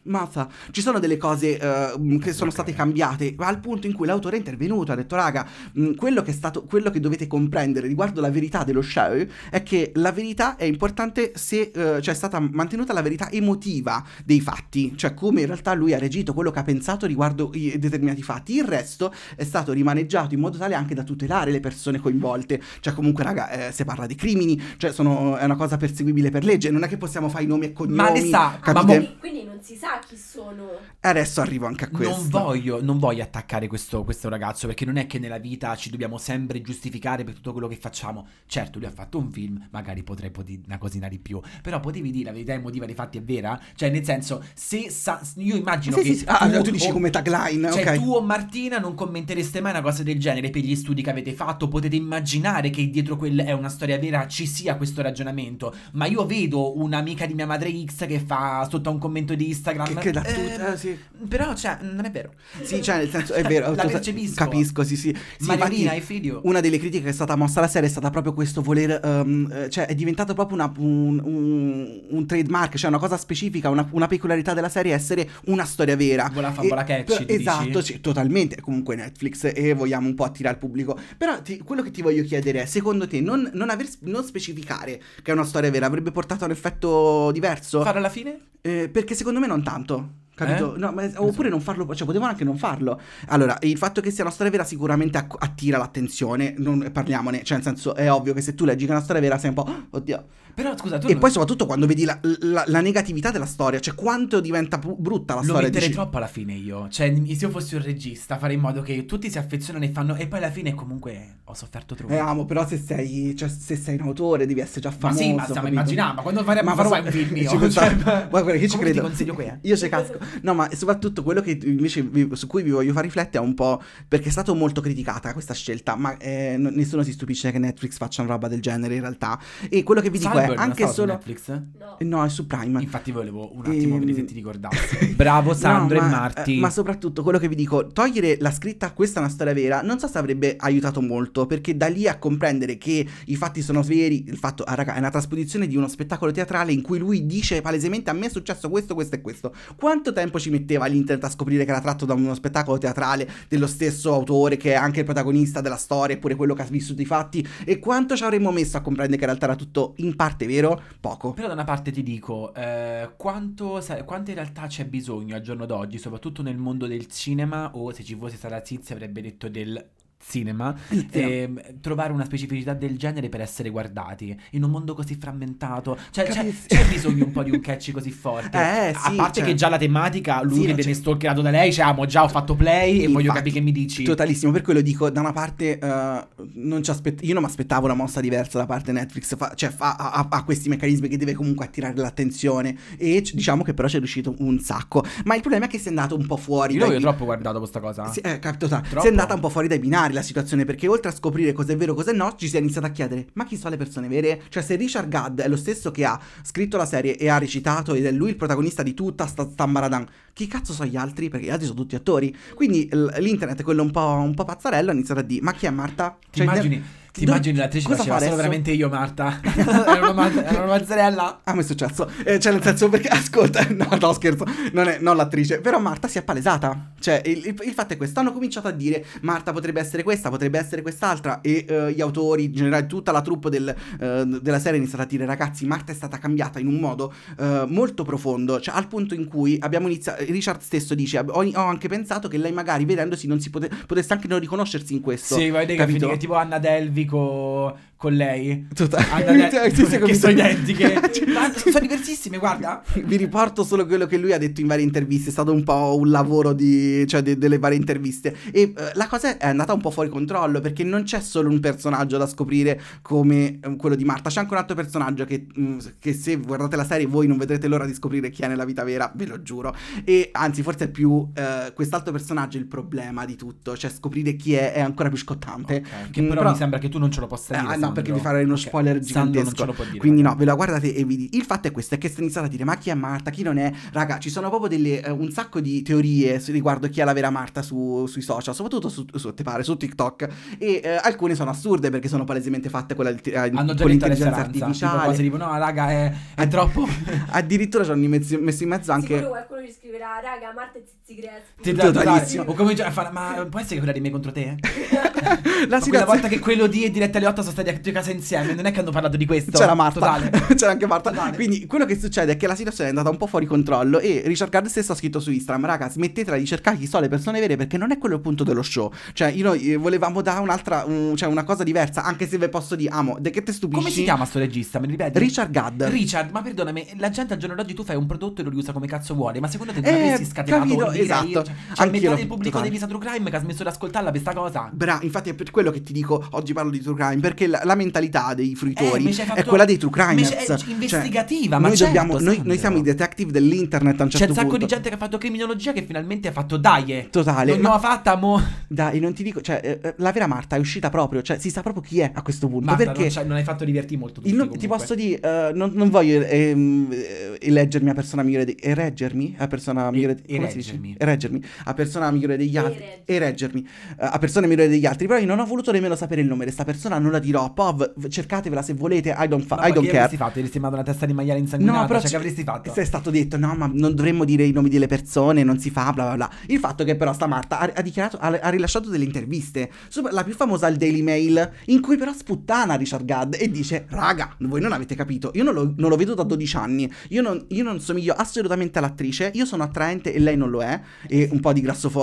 Mazza. Ci, Ci sono delle cose uh, che sono state cambiate al punto in cui l'autore è intervenuto, ha detto raga, mh, mm, quello, che è stato, quello che dovete comprendere riguardo la verità dello show è che la verità è importante se uh, cioè è stata mantenuta la verità emotiva dei fatti, cioè come in realtà lui ha reagito, quello che ha pensato riguardo i determinati fatti. Il resto è stato rimaneggiato in modo tale anche da tutelare le persone coinvolte. Cioè comunque raga, eh, si parla di crimini, cioè sono, è una cosa perseguibile per legge, non è che possiamo fare i nomi e così cognomi. Ma le sa, capite? ma quindi non si sa chi sono. E adesso arrivo anche a questo. Non voglio, non voglio attaccare questo, questo ragazzo perché non è che nella vita ci dobbiamo sempre giustificare per tutto quello che facciamo. Certo, lui ha fatto un film, magari potrei poter una cosina di più, però potevi dire la verità emotiva dei fatti è vera? Cioè, nel senso, se sa, io immagino sì, che sì, sì. Ah, tu, tu, dici o, come tagline, cioè okay. tu o Martina non commentereste mai una cosa del genere per gli studi che avete fatto, potete immaginare che dietro quel è una storia vera ci sia questo ragionamento, ma io vedo un'amica di mia madre X che fa sotto un commento di Instagram. Che, che tut- ehm, eh, sì. Però, cioè, non è vero. Sì, cioè, nel senso, è cioè, vero. la percepisco. Capisco, sì, sì. sì Mariolina e Fidio. Una delle critiche che è stata mossa alla serie è stata proprio questo voler... Um, cioè, è diventato proprio una, un, un, un, trademark, cioè una cosa specifica, una, una, peculiaria della serie essere una storia vera. la favola catchy, Esatto, sì, totalmente. Comunque Netflix e vogliamo un po' attirare il pubblico. Però ti, quello che ti voglio chiedere è, secondo te, non, non, aver, non specificare che è una storia vera avrebbe portato a un effetto diverso? terzo. Farlo alla fine? Eh, perché secondo me non tanto. Capito? Eh? No, ma, eh, oppure non farlo, cioè potevano anche non farlo. Allora, il fatto che sia una storia vera sicuramente attira l'attenzione, non eh, parliamone, cioè nel senso è ovvio che se tu leggi che è una storia vera sei un po', oh, *gasps* oddio, però scusa, tu E non... poi soprattutto quando vedi la, la, la, negatività della storia, cioè quanto diventa brutta la Lo storia. Lo metterei dici... troppo alla fine io. Cioè, se io fossi un regista, farei in modo che tutti si affezionano e fanno... E poi alla fine comunque ho sofferto troppo. Eh, amo, però se sei, cioè, se sei un autore devi essere già famoso. Ma sì, ma stiamo immaginando, ma quando farei ma farò un film mio. *laughs* Cioè, *laughs* guarda cioè, che ci credo. Ti consiglio qui, eh. Io ci casco. No, ma soprattutto quello che invece su cui vi voglio far riflettere è un po'... Perché è stata molto criticata questa scelta, ma eh, nessuno si stupisce che Netflix faccia una roba del genere in realtà. E quello che vi dico Salve Bird anche solo... Netflix? No. Eh, no, è su Prime. Infatti volevo un attimo ehm... se ti ricordassi. *laughs* Bravo Sandro no, ma, e eh, Marti. ma soprattutto quello che vi dico, togliere la scritta questa è una storia vera, non so se avrebbe aiutato molto, perché da lì a comprendere che i fatti sono veri, il fatto, ah, raga, è una trasposizione di uno spettacolo teatrale in cui lui dice palesemente a me è successo questo, questo e questo. Quanto tempo ci metteva l'internet a scoprire che era tratto da uno spettacolo teatrale dello stesso autore che è anche il protagonista della storia, eppure quello che ha vissuto i fatti e quanto ci avremmo messo a comprendere che in realtà era tutto in parte parte, vero? Poco. Però da una parte ti dico, eh, quanto, quanto, in realtà c'è bisogno al giorno d'oggi, soprattutto nel mondo del cinema, o se ci fosse stata Zizi avrebbe detto del cinema, E, ehm, trovare una specificità del genere per essere guardati in un mondo così frammentato. Cioè, c'è, c'è, bisogno un po' di un catch così forte. *laughs* Eh, sì, a parte cioè... che già la tematica, lui sì, che viene stalkerato da lei, cioè, amo, ah, già ho fatto play Infatti, e voglio capire che mi dici. Totalissimo, per quello dico, da una parte uh, non ci aspett- io non mi aspettavo una mossa diversa da parte Netflix, fa, cioè fa, ha, ha questi meccanismi che deve comunque attirare l'attenzione e c- diciamo che però ci è riuscito un sacco. Ma il problema è che si è andato un po' fuori. Io l'ho dai... troppo guardato questa cosa. Si, eh, capito, tota, si è andata un po' fuori dai binari la situazione perché oltre a scoprire cosa è vero e cosa no, ci si è iniziato a chiedere ma chi sono le persone vere? Cioè se Richard Gadd è lo stesso che ha scritto la serie e ha recitato ed è lui il protagonista di tutta sta stambaradan, chi cazzo sono gli altri? Perché gli altri sono tutti attori. Quindi l'internet, quello un po', un po' pazzarello, ha iniziato a dire ma chi è Marta? Cioè, Ti immagini? Ti Do... immagini l'attrice cosa faceva fa solo veramente io, Marta. *laughs* era, una, mazzarella. Ah, mi è successo. Eh, cioè, nel senso, perché ascolta, *laughs* no, no, scherzo, non, è, non l'attrice. Però Marta si è palesata. Cioè, il, il, il, fatto è questo: hanno cominciato a dire Marta potrebbe essere questa, potrebbe essere quest'altra. E eh, gli autori, in generale, tutta la troupe del, eh, della serie è iniziata a dire, ragazzi, Marta è stata cambiata in un modo eh, molto profondo. Cioè, al punto in cui abbiamo iniziato. Richard stesso dice: ho, ho anche pensato che lei, magari vedendosi, non si pote- potesse anche non riconoscersi in questo. Sì, vai dei capito? Che tipo Anna Delvi dico con lei. Totalmente. Ad... *laughs* Cioè, sì, che sono identiche. *laughs* Cioè, sono diversissime, guarda. Vi riporto solo quello che lui ha detto in varie interviste. È stato un po' un lavoro di, cioè, de- delle varie interviste. E uh, la cosa è andata un po' fuori controllo perché non c'è solo un personaggio da scoprire come eh, quello di Marta. C'è anche un altro personaggio che, mh, mm, che, se guardate la serie voi non vedrete l'ora di scoprire chi è nella vita vera, ve lo giuro. E anzi, forse è più uh, quest'altro personaggio il problema di tutto. Cioè scoprire chi è è ancora più scottante. Okay. Che mh, però, però, mi sembra che tu non ce lo possa dire. Eh, No, perché vi farei uno okay. spoiler gigantesco. Dire, Quindi no, ve la guardate e vi Il fatto è questo, è che sto iniziando a dire ma chi è Marta, chi non è. Raga, ci sono proprio delle, eh, un sacco di teorie riguardo chi è la vera Marta su, sui social, soprattutto su, su, te pare, su TikTok. E eh, alcune sono assurde perché sono palesemente fatte con, la, eh, con l'intelligenza artificiale. Tipo, tipo, no, raga, è, è troppo... *laughs* Addirittura ci hanno messo in mezzo anche... Sicuro qualcuno ci scriverà, raga, Marta è Grazie, grazie. Ti Ho cominciato a fare, ma può essere che quella di me contro te? *laughs* la si quella volta che quello di e Diretta alle 8 sono stati a due case insieme, non è che hanno parlato di questo. C'era Marta. Totale. *laughs* C'era anche Marta. Totale. Quindi quello che succede è che la situazione è andata un po' fuori controllo e Richard Gard stesso ha scritto su Instagram, raga, smettetela di cercare chi sono le persone vere perché non è quello il punto dello show. Cioè, io, eh, volevamo dare un'altra, un, cioè una cosa diversa, anche se ve posso dire, amo, de che te stupisci? Come si chiama sto regista? Me ripeti? Richard Gadd. Richard, ma perdonami, la gente al giorno d'oggi tu fai un prodotto e lo riusa come cazzo vuole, ma secondo te non eh, avresti scatenato capito, esatto. Direi, cioè, cioè metà del pubblico totale. di True Crime che ha smesso di ascoltarla per questa cosa. Bra, infatti è per quello che ti dico oggi parlo di True Crime, perché la, la mentalità dei fruitori eh, fatto... è quella dei True Crime. È cioè, investigativa, cioè, ma noi, certo, dobbiamo, noi, noi, siamo i detective dell'internet a un certo C'è un sacco punto. di gente che ha fatto criminologia che finalmente ha fatto daie. Totale. Non l'ho fatta, mo. Dai, non ti dico, cioè, eh, eh, la vera Marta è uscita proprio, cioè, si sa proprio chi è a questo punto. Marta, perché non, non hai fatto divertire molto. Tutti, non, ti posso dire, uh, non, non, voglio ehm, eh, eleggermi a persona migliore, di, e reggermi a persona migliore, di, come si dice? reggermi. E reggermi a persona migliore degli altri. E, reggermi, eh, a persona migliore degli altri. Però io non ho voluto nemmeno sapere il nome di questa persona, non la dirò. Pov, cercatevela se volete. I don't, fa- no, I don't care. Che avresti fatto? Avresti mandato una testa di maiale insanguinata? No, però cioè, c- che avresti fatto? Se è stato detto, no, ma non dovremmo dire i nomi delle persone, non si fa, bla bla bla. Il fatto che però sta Marta ha, ha dichiarato, ha, ha, rilasciato delle interviste. La più famosa al Daily Mail, in cui però sputtana Richard Gadd e dice, raga, voi non avete capito, io non lo, non lo vedo da 12 anni, io non, io non somiglio assolutamente all'attrice, io sono attraente e lei non lo è e un po' di grassofobia.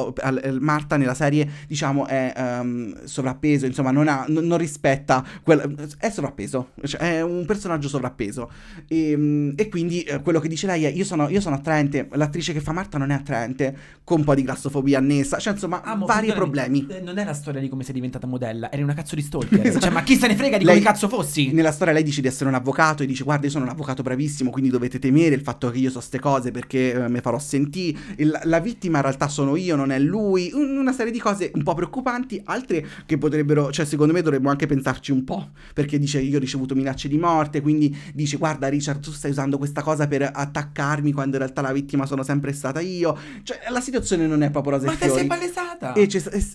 Marta nella serie, diciamo, è um, sovrappeso, insomma, non, ha, non, non rispetta quel... è sovrappeso, cioè è un personaggio sovrappeso. E, ehm, e quindi eh, quello che dice lei è io sono, io sono, attraente, l'attrice che fa Marta non è attraente, con un po' di grassofobia annessa, cioè insomma, ha ah, vari problemi. Di, eh, non è la storia di come sei diventata modella, eri una cazzo di stalker. esatto. Cioè, ma chi se ne frega di lei, come cazzo fossi? Nella storia lei dice di essere un avvocato e dice guarda, io sono un avvocato bravissimo, quindi dovete temere il fatto che io so queste cose perché eh, me farò sentire. La, la vittima in realtà sono io, non è lui, una serie di cose un po' preoccupanti, altre che potrebbero, cioè secondo me dovremmo anche pensarci un po', perché dice io ho ricevuto minacce di morte, quindi dice guarda Richard tu stai usando questa cosa per attaccarmi quando in realtà la vittima sono sempre stata io, cioè la situazione non è proprio rose Ma te sei palesata! E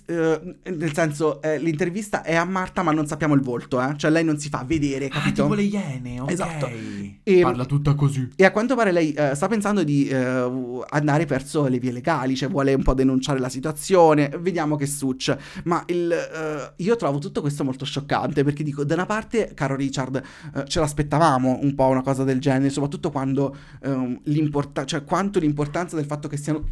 eh, nel senso eh, l'intervista è a Marta ma non sappiamo il volto, eh? cioè lei non si fa vedere, ah, capito? Ah, tipo le iene, ok. Esatto. E, Parla tutta così. E a quanto pare lei eh, sta pensando di eh, andare verso le vie legali, cioè vuole un po' denunciare la situazione, vediamo che succe. Ma il, uh, io trovo tutto questo molto scioccante perché dico, da una parte, caro Richard, uh, ce l'aspettavamo un po' una cosa del genere, soprattutto quando um, ehm, l'importanza, cioè quanto l'importanza del fatto che siano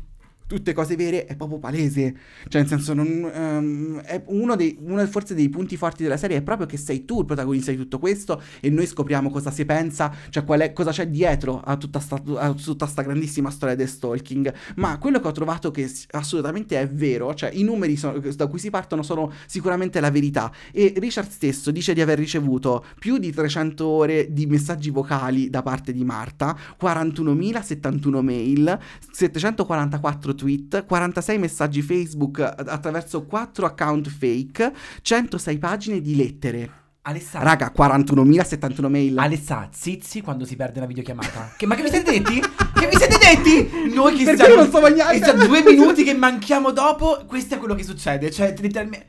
tutte cose vere, è proprio palese. Cioè, nel senso, non, um, uno, dei, uno forse dei punti forti della serie è proprio che sei tu il protagonista di tutto questo e noi scopriamo cosa si pensa, cioè è, cosa c'è dietro a tutta, sta, a tutta sta grandissima storia del stalking. Ma quello che ho trovato che assolutamente è vero, cioè i numeri so, da cui si partono sono sicuramente la verità. E Richard stesso dice di aver ricevuto più di 300 ore di messaggi vocali da parte di Marta, 41.071 mail, 744 tweet, 46 messaggi Facebook eh, attraverso 4 account fake, 106 pagine di lettere. Alessà. Raga, 41.071 mail. Alessà, zizi quando si perde una videochiamata. Che, ma che vi siete detti? che vi siete detti? Noi che Perché siamo... non sto mangiando? Esatto, due minuti che manchiamo dopo, questo è quello che succede. Cioè, letteralmente...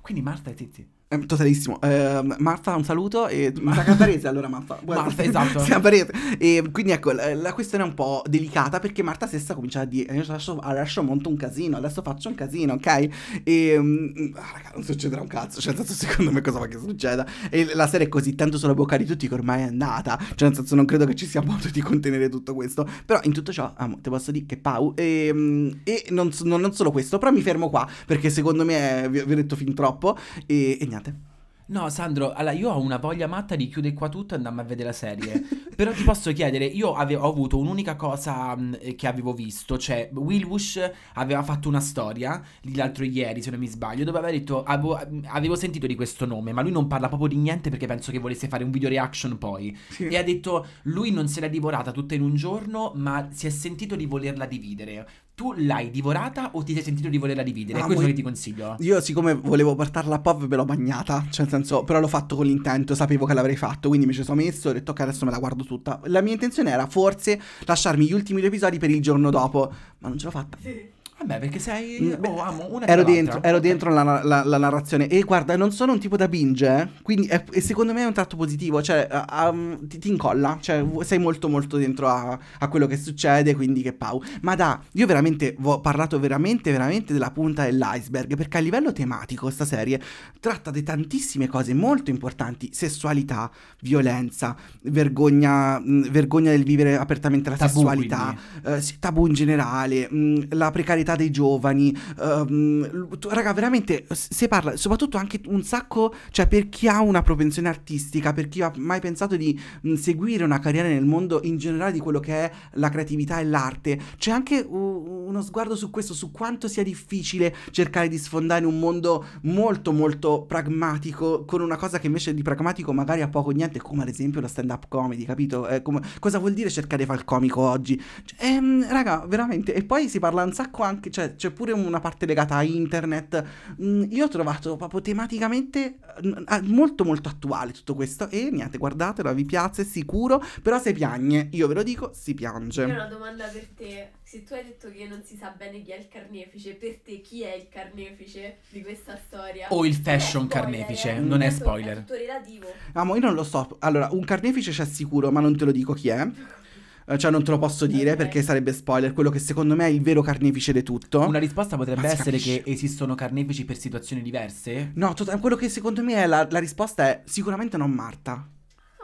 Quindi Marta è zizi. È eh, totalissimo. Uh, ehm, Marta, un saluto. E... *laughs* Marta Caparese, allora Marta. Guarda. Marta, *laughs* esatto. Caparese. E quindi ecco, la, la, questione è un po' delicata perché Marta stessa comincia a dire eh, adesso, adesso monto un casino, adesso faccio un casino, ok? E... Um, raga, non succederà un cazzo. Cioè, nel senso, secondo me cosa fa che succeda? E la serie è così tanto sulla bocca di tutti che ormai è andata. Cioè, nel senso, non credo che ci sia modo di contenere tutto questo. Però in tutto ciò, amo, te posso dire che Pau. E, mm, e non, non, non, solo questo, però mi fermo qua perché secondo me è, vi, vi ho detto fin troppo. E, e niente accompagnate? No, Sandro, allora io ho una voglia matta di chiudere qua tutto e andarmi a vedere la serie. *laughs* Però ti posso chiedere, io avevo, ho avuto un'unica cosa mh, mm, eh, che avevo visto, cioè Will Wush aveva fatto una storia l'altro ieri, se non mi sbaglio, dove aveva detto avevo, mm, avevo, sentito di questo nome, ma lui non parla proprio di niente perché penso che volesse fare un video reaction poi. Sì. E ha detto lui non se l'ha divorata tutta in un giorno, ma si è sentito di volerla dividere tu l'hai divorata o ti sei sentito di volerla dividere? Ah, Questo voi... che ti consiglio. Io, siccome volevo portarla a POV, ve l'ho bagnata. Cioè, nel senso, però l'ho fatto con l'intento, sapevo che l'avrei fatto. Quindi mi ci sono messo e ho detto, ok, adesso me la guardo tutta. La mia intenzione era forse lasciarmi gli ultimi due episodi per il giorno dopo, ma non ce l'ho fatta. Sì. Vabbè, perché sei. Oh, amo una ero dentro, ero dentro la, la, la, narrazione. E guarda, non sono un tipo da binge. Eh? Quindi, è, eh, secondo me è un tratto positivo. Cioè, um, ti, ti, incolla. Cioè, sei molto, molto dentro a, a, quello che succede. Quindi, che pau. Ma da, io veramente ho parlato veramente, veramente della punta dell'iceberg. Perché a livello tematico, questa serie tratta di tantissime cose molto importanti: sessualità, violenza, vergogna, mh, mm, vergogna del vivere apertamente la tabù, sessualità, eh, tabù in generale, mh, la precarietà l'età dei giovani. Um, raga, veramente se parla, soprattutto anche un sacco, cioè per chi ha una propensione artistica, per chi ha mai pensato di mh, seguire una carriera nel mondo in generale di quello che è la creatività e l'arte, c'è anche uh, uno sguardo su questo, su quanto sia difficile cercare di sfondare un mondo molto molto pragmatico con una cosa che invece di pragmatico magari ha poco niente, come ad esempio la stand up comedy, capito? Eh, come, cosa vuol dire cercare di fare il comico oggi? Cioè, ehm, raga, veramente, e poi si parla un sacco anche anche, cioè, c'è pure una parte legata a internet. Mm, io ho trovato proprio tematicamente mm, molto molto attuale tutto questo e niente, guardatelo, vi piace è sicuro, però se piagne, io ve lo dico, si piange. Io ho una domanda per te. Se tu hai detto che non si sa bene chi è il carnefice, per te chi è il carnefice di questa storia? O il fashion carnefice, non, non è spoiler. È tutto relativo. Amo, io non lo so. Allora, un carnefice c'è sicuro, ma non te lo dico chi è. *laughs* Eh, cioè, non te lo posso dire okay. perché sarebbe spoiler. Quello che secondo me è il vero carnefice di tutto. Una risposta potrebbe essere capisce. che esistono carnefici per situazioni diverse? No, tot- quello che secondo me è la, la risposta è sicuramente non Marta.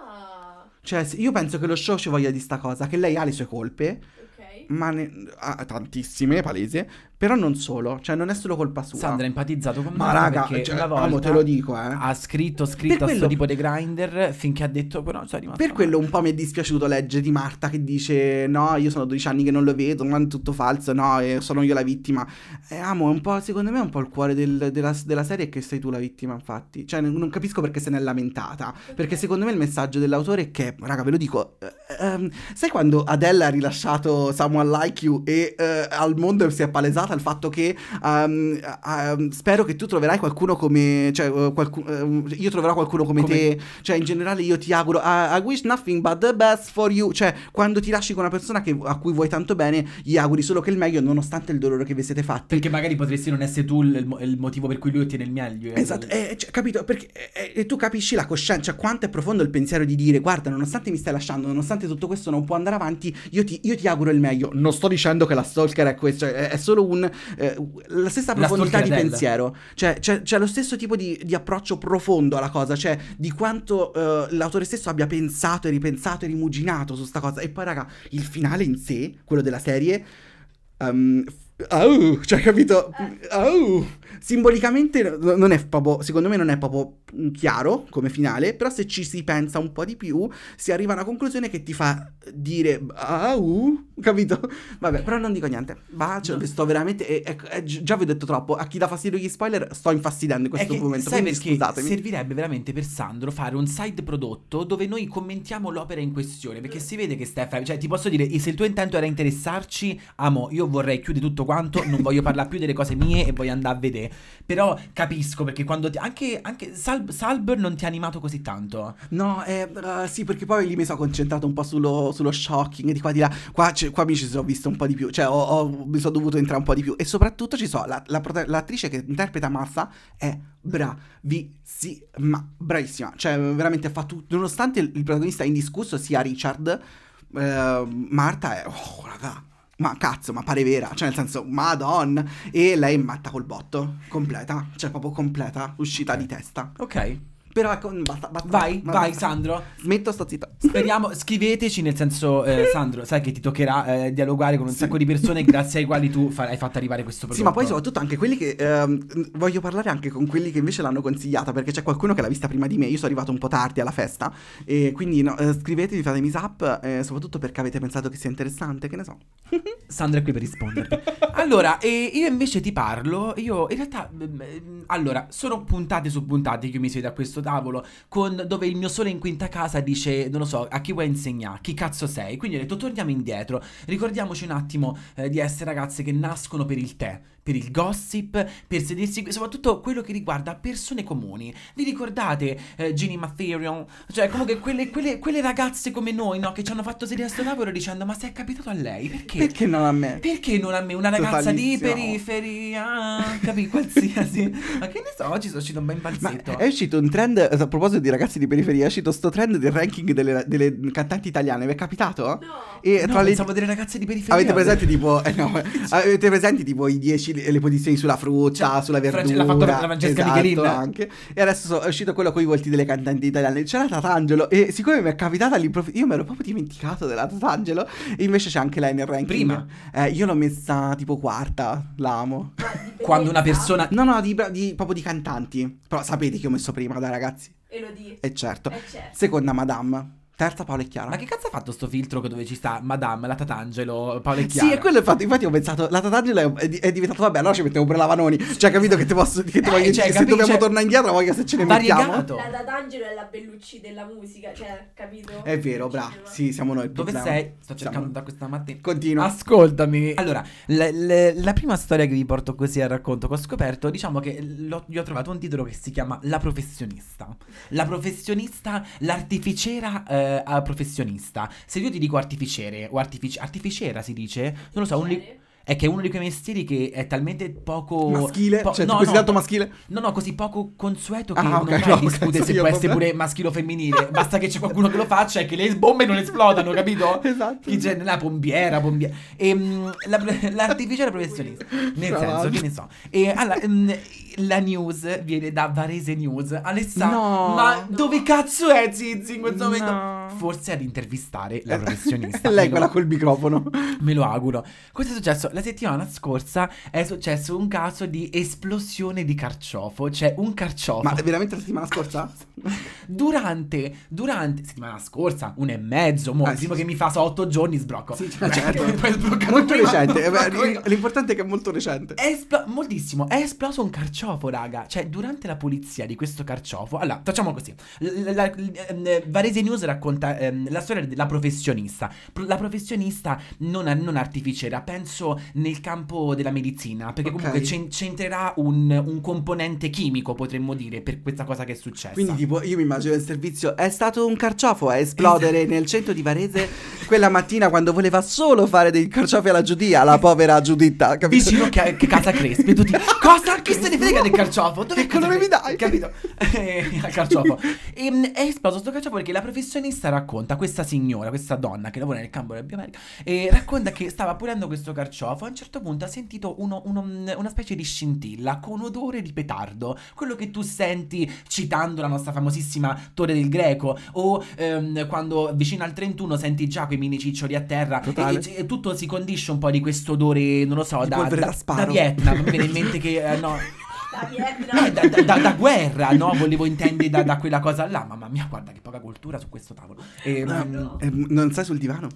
Ah. Cioè, io penso che lo show ci voglia di sta cosa, che lei ha le sue colpe, okay. ma ne- ha ah, tantissime, palese, però non solo, cioè non è solo colpa sua. Sandra ha empatizzato con me. Ma raga, cioè, una volta amo, te lo dico, eh. Ha scritto, scritto per a quello... tipo dei grinder finché ha detto però sono rimasto. Per quello un po' mi è dispiaciuto leggere di Marta che dice "No, io sono 12 anni che non lo vedo, ma è tutto falso, no, eh, sono io la vittima". Eh, amo, un po' secondo me è un po' il cuore del, della, della serie è che sei tu la vittima, infatti. Cioè non capisco perché se ne è lamentata, perché secondo me il messaggio dell'autore è che, raga, ve lo dico, ehm, sai quando Adele ha rilasciato Someone Like You e eh, al mondo si è palesata al fatto che um, um, spero che tu troverai qualcuno come, cioè, uh, qualcu- uh, io troverò qualcuno come, come, te, cioè in generale io ti auguro, I, I wish nothing but the best for you, cioè quando ti lasci con una persona che, a cui vuoi tanto bene, gli auguri solo che il meglio nonostante il dolore che vi siete fatti. Perché magari potresti non essere tu il, il motivo per cui lui ottiene il meglio. Eh. Esatto, eh, cioè, capito, perché eh, tu capisci la coscienza, cioè quanto è profondo il pensiero di dire guarda nonostante mi stai lasciando, nonostante tutto questo non può andare avanti, io ti, io ti auguro il meglio. Non sto dicendo che la stalker è questo, cioè, è solo un eh, la stessa profondità la di pensiero, cioè c'è, c'è lo stesso tipo di, di, approccio profondo alla cosa, cioè di quanto eh, l'autore stesso abbia pensato e ripensato e rimuginato su sta cosa. E poi, raga, il finale in sé, quello della serie... Um, Au, cioè capito? Eh. Au, Simbolicamente non è proprio, secondo me non è proprio mm, chiaro come finale, però se ci si pensa un po' di più si arriva a una conclusione che ti fa dire ah, uh, capito? *laughs* Vabbè, però non dico niente. Bacio, no. sto veramente e, e, ecco, e, eh, già vi ho detto troppo, a chi dà fastidio gli spoiler sto infastidendo in questo che, momento, sai quindi scusatemi. Servirebbe veramente per Sandro fare un side prodotto dove noi commentiamo l'opera in questione, perché si vede che Stefano, cioè ti posso dire se il tuo intento era interessarci, amo, io vorrei chiudere tutto quanto, non voglio *laughs* parlare più delle cose mie e voglio andare a vedere. Però capisco perché quando ti, anche, anche Sal, Salber non ti ha animato così tanto. No, eh, uh, sì, perché poi lì mi sono concentrato un po' sullo, sullo shocking di qua di là. Qua, qua mi ci sono visto un po' di più, cioè ho, ho, mi sono dovuto entrare un po' di più. E soprattutto ci so, la, la, l'attrice che interpreta Massa è bravissima, bravissima. Cioè veramente ha fatto. nonostante il protagonista indiscusso sia Richard, eh, Marta è... Oh, raga ma cazzo, ma pare vera, cioè nel senso, madonna, e lei è matta col botto, completa, cioè proprio completa, uscita okay. di testa. Ok. Però basta, basta, vai, basta, vai Sandro. Smetto sto zitto. Speriamo, scriveteci nel senso, eh, *laughs* Sandro, sai che ti toccherà eh, dialogare con un sì. sacco di persone *laughs* grazie ai quali tu far, hai fatto arrivare questo prodotto. Sì, ma poi soprattutto anche quelli che... Ehm, voglio parlare anche con quelli che invece l'hanno consigliata, perché c'è qualcuno che l'ha vista prima di me, io sono arrivato un po' tardi alla festa, e quindi no, eh, scrivetevi, fatemi zap, eh, soprattutto perché avete pensato che sia interessante, che ne so. *laughs* Sandro è qui per risponderti. allora, io invece ti parlo, io in realtà... Mm, mm, allora, sono puntate su puntate che io mi seguo da questo tavolo con, dove il mio sole in quinta casa dice, non lo so, a chi vuoi insegnare, chi cazzo sei. Quindi ho detto torniamo indietro, ricordiamoci un attimo eh, di essere ragazze che nascono per il tè per il gossip, per sedersi, soprattutto quello che riguarda persone comuni. Vi ricordate eh, Ginny Matherion? Cioè, comunque quelle, quelle, quelle, ragazze come noi, no? Che ci hanno fatto sedere a sto tavolo dicendo ma se è capitato a lei, perché? Perché non a me? Perché non a me? Una ragazza di periferia, ah, capi? Qualsiasi. ma che ne so, oggi sono uscito un bel balzetto. Ma è uscito un trend, eh, a proposito di ragazzi di periferia, è uscito sto trend del ranking delle, delle cantanti italiane, vi è capitato? No, e no, tra pensavo le... delle ragazze di periferia. Avete presente tipo, eh, no, *laughs* avete presente tipo i 10 le, le posizioni sulla fruccia, cioè, sulla verdura. L'ha fatto la Francesca esatto, Michelin. Anche. E adesso so, è uscito quello con i volti delle cantanti italiane. C'era Tatangelo e siccome mi è capitata all'improvviso, io mi ero proprio dimenticato della Tatangelo e invece c'è anche lei nel ranking. Prima? Eh, io l'ho messa tipo quarta, l'amo. *laughs* Quando una persona... No, no, di, di, proprio di cantanti. Però sapete che ho messo prima, dai ragazzi. Elodie. E eh, certo. E eh, certo. Seconda Madame. Terza Paola e Chiara. Ma che cazzo ha fatto sto filtro dove ci sta Madame, la Tatangelo, Paola e Chiara? Sì, è quello il fatto. Infatti ho pensato, la Tatangelo è, è diventata, vabbè, allora ci mettiamo pure la Vanoni. Cioè, capito che, posso, che eh, voglio, cioè, se capisce? dobbiamo cioè, tornare indietro, voglio se ce ne Variegato. mettiamo. La Tatangelo è la Bellucci della musica, cioè, capito? È vero, bra. Sì, siamo noi. dove problema. sei? Sto cercando siamo... da questa mattina. Continua. Ascoltami. Allora, le, le, la prima storia che vi porto così al racconto che ho scoperto, diciamo che gli ho trovato un titolo che si chiama La professionista. La professionista, l'artificiera... Eh, eh, al professionista. Se io ti dico artificiere o artifici- artificiera si dice, non lo so, un, li- è che è uno di quei mestieri che è talmente poco maschile, po- cioè no, così no, tanto maschile. No, no, così poco consueto che ah, okay, non no, discute okay, se può essere pure maschile o femminile. Basta che c'è qualcuno che lo faccia e che le bombe non esplodano, capito? *laughs* esatto. Chi c'è la pompiera, pompiera. E, ehm, mh, la, l'artificiale professionista. Nel no, senso, che ne so. E allora, ehm, la news viene da Varese News. Alessandro, no, ma dove cazzo è Zizi in questo momento? Forse ad intervistare la professionista. *laughs* Lei quella col microfono. Me lo auguro. Questo è successo la settimana scorsa è successo un caso di esplosione di carciofo, cioè un carciofo. Ma veramente la settimana scorsa? *laughs* durante, durante, settimana scorsa, un e mezzo, mo, eh, sì, che sì. mi fa so otto giorni sbrocco. Sì, *laughs* certo. cioè, certo. molto prima, recente, eh, beh, *laughs* l'importante è che è molto recente. È espl- moltissimo, è esploso un carciofo, raga, cioè durante la pulizia di questo carciofo, allora, facciamo così, ehm, Varese News racconta ehm, la storia della professionista, la professionista non, non artificiera, penso nel campo della medicina, perché okay. comunque c'entrerà un, un, componente chimico, potremmo dire, per questa cosa che è successa. Quindi tipo io mi immagino il servizio, è stato un carciofo a esplodere esatto. nel centro di Varese quella mattina quando voleva solo fare dei carciofi alla Giudia, la povera Giuditta, capito? Vicino che, che casa Crespi, tutti, cosa? Chi se ne frega del carciofo? Dove che colore mi dai? Capito? *laughs* Al carciofo. E, ehm, è esploso questo carciofo perché la professionista racconta, questa signora, questa donna che lavora nel campo della biomedica, e eh, racconta che stava pulendo questo carciofo Pavlov a un certo punto ha sentito uno, uno, mm, una specie di scintilla con odore di petardo, quello che tu senti citando la nostra famosissima Torre del Greco o ehm, quando vicino al 31 senti già quei mini ciccioli a terra e, e, tutto si condisce un po' di questo odore, non lo so, da, da, da, Vietnam, mi viene in mente che eh, no *laughs* Da *laughs* da, da, da, guerra, no? Volevo intendere da, quella cosa là. Mamma mia, guarda che poca cultura su questo tavolo. E, ehm, no, no. Eh, non sei sul divano?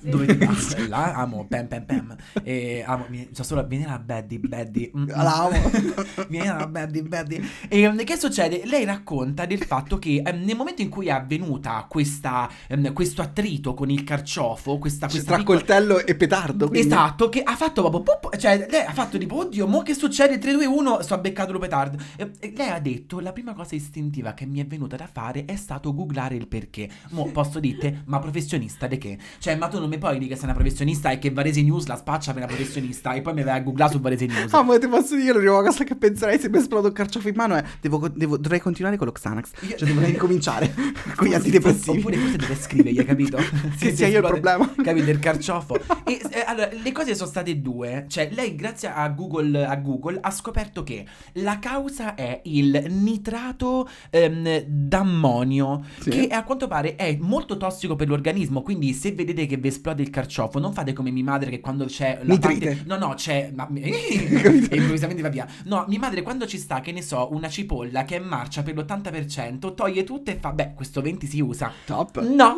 Dove ti ah, *laughs* là, amo, pam pam pam. E, amo, so solo, vieni la Baddy, Baddy. la amo. *laughs* vieni la Baddy, Baddy. E um, che succede? Lei racconta del fatto che um, nel momento in cui è avvenuta questa, um, questo attrito con il carciofo, questa... Cioè, questa cioè, tra piccola... coltello e petardo. Quindi. Esatto, che ha fatto proprio... Cioè, lei ha fatto tipo, oddio, mo che succede? 3, 2, 1 sono, sto beccato lo petardo. E, e lei ha detto, la prima cosa istintiva che mi è venuta da fare è stato googlare il perché. Mo *laughs* posso dirti, ma professionista di che? Cioè, ma tu non mi puoi dire che sei una professionista e che Varese News la spaccia per una professionista e poi mi vai a googlare su Varese News. *laughs* Ah, ma ti posso dire, la prima cosa che penserei se mi esplodo il carciofo in mano è, devo, devo, dovrei continuare con lo Xanax. Cioè, dovrei *laughs* ricominciare con gli antidepressivi. Oppure forse deve scrivergli, hai capito? sì, sì, io il problema. Capito, il carciofo. e eh, allora, le cose sono state due. Cioè, lei grazie a Google, a Google ha scoperto scoperto che la causa è il nitrato ehm, d'ammonio, sì. che a quanto pare è molto tossico per l'organismo. Quindi, se vedete che vi esplode il carciofo, non fate come mia madre che quando c'è la Nitrite. Parte... No, no, c'è. Ma... e *laughs* *laughs* improvvisamente va via. No, mia madre quando ci sta, che ne so, una cipolla che è in marcia per l'80%, toglie tutto e fa. Beh, questo 20 si usa. Top. No.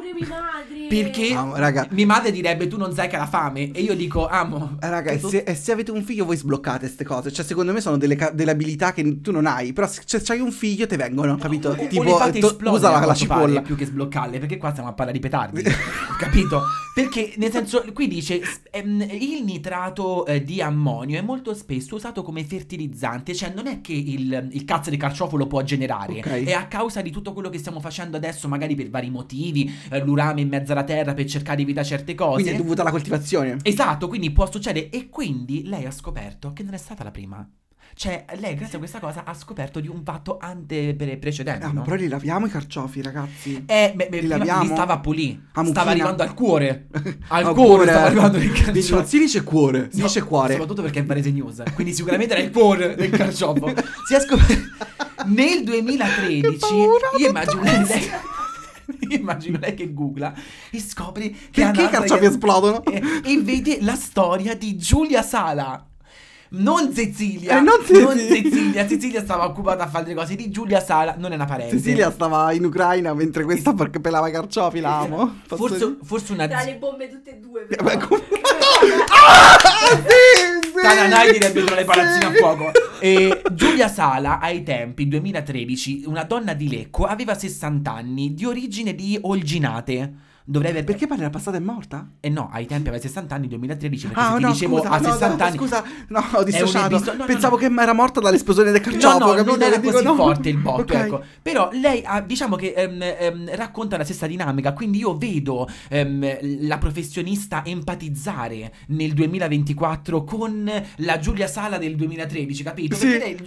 Perché Amo, ah, raga. mia madre direbbe tu non sai che ha la fame. E io dico, amo. Raga, e se, se, avete un figlio, voi sbloccate queste cose. Cioè, secondo me sono delle delle, delle, abilità che tu non hai, però se c'hai un figlio te vengono, capito? No, tipo, to- usa la, la cipolla. Più che sbloccarle, perché qua stiamo a parlare di petardi, *laughs* capito? Perché, nel senso, qui dice, ehm, il nitrato eh, di ammonio è molto spesso usato come fertilizzante, cioè non è che il, il cazzo di carciofo lo può generare, okay. è a causa di tutto quello che stiamo facendo adesso, magari per vari motivi, eh, l'urame in mezzo alla terra per cercare di vita certe cose. Quindi è dovuta alla coltivazione. Esatto, quindi può succedere e quindi lei ha scoperto che non è stata la prima. Cioè, lei grazie a questa cosa ha scoperto di un fatto ante precedente. Ah, no? ma però li laviamo i carciofi, ragazzi. Eh, beh, beh, li, laviamo. li stava pulì. stava arrivando al cuore. *laughs* Al, cuore, stava arrivando il carciofo. Dice, non si dice cuore, si no, dice cuore. Soprattutto perché è Varese News, quindi sicuramente era il cuore del carciofo. *laughs* Si è scoperto... Nel 2013... Paura, io immagino... Lei... *laughs* immagino lei che googla e scopre che perché i carciofi esplodono e, e vede la storia di Giulia Sala non Cecilia. Eh, non Cecilia. Non Cecilia. Cecilia stava occupata a fare le cose di Giulia Sala, non è una parente. Cecilia stava in Ucraina mentre questa perché pelava i carciofi, la amo. Forse, forse una... Tra le bombe tutte e due. Eh, però. Eh, come... *laughs* ah, sì, sì. Tananai direbbe tra le palazzine sì. a fuoco. E Giulia Sala, ai tempi, 2013, una donna di Lecco, aveva 60 anni, di origine di Olginate dovrei Perché parli la passata è morta? Eh no, ai tempi avevo 60 anni, 2013. Perché ah, se no, dicevo scusa, a 60 no, anni. Scusa, no, ho dissociato. Episo- no, Pensavo che era morta dall'esplosione del carciofo. No, no, capito? non era Dico, così forte il botto. Okay. Ecco. Però lei ha, diciamo che ehm, ehm, racconta la stessa dinamica. Quindi io vedo ehm, la professionista empatizzare nel 2024 con la Giulia Sala del 2013, capito? Sì. lei,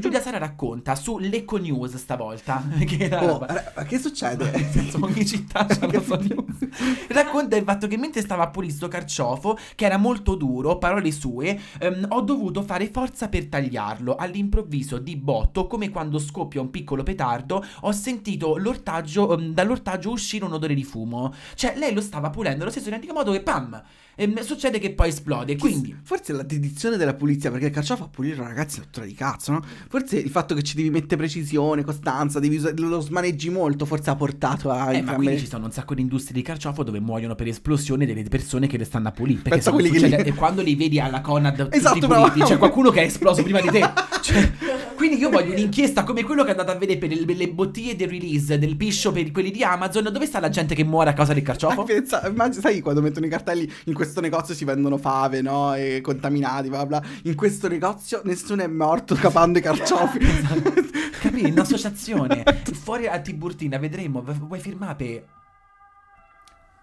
Giulia, Sala racconta su Lecco News stavolta. *laughs* Che, oh, ma che succede? Nel senso, ogni città *laughs* cioè, ha la sua *laughs* Racconta il fatto che mentre stava a pulire sto carciofo, che era molto duro, parole sue, ehm, ho dovuto fare forza per tagliarlo. All'improvviso, di botto, come quando scoppia un piccolo petardo, ho sentito l'ortaggio, ehm, dall'ortaggio uscire un odore di fumo. Cioè, lei lo stava pulendo allo stesso identico modo che pam! Ehm, succede che poi esplode. Quindi. Forse la dedizione della pulizia, perché il carciofo a pulire, ragazzi, è ottura di cazzo, no? Forse il fatto che ci devi mettere precisione, costanza, devi, lo smaneggi molto, forse ha portato a. Eh, ma quindi ci sono un sacco di industrie buste di carciofo dove muoiono per esplosione delle persone che le stanno a pulire. Perché quelli che li... e quando li vedi alla Conad esatto, puliti, c'è qualcuno che è esploso prima di te. *laughs* Cioè, quindi io voglio un'inchiesta come quello che è andata a vedere per le, le bottiglie del release del piscio per quelli di Amazon. Dove sta la gente che muore a causa del carciofo? Pensa, immagini, sai quando mettono i cartelli in questo negozio si vendono fave, no? E contaminati, bla bla. In questo negozio nessuno è morto capando i carciofi. *laughs* *laughs* esatto. Capì? Un'associazione. Fuori a Tiburtina vedremo. Vuoi firmare? per...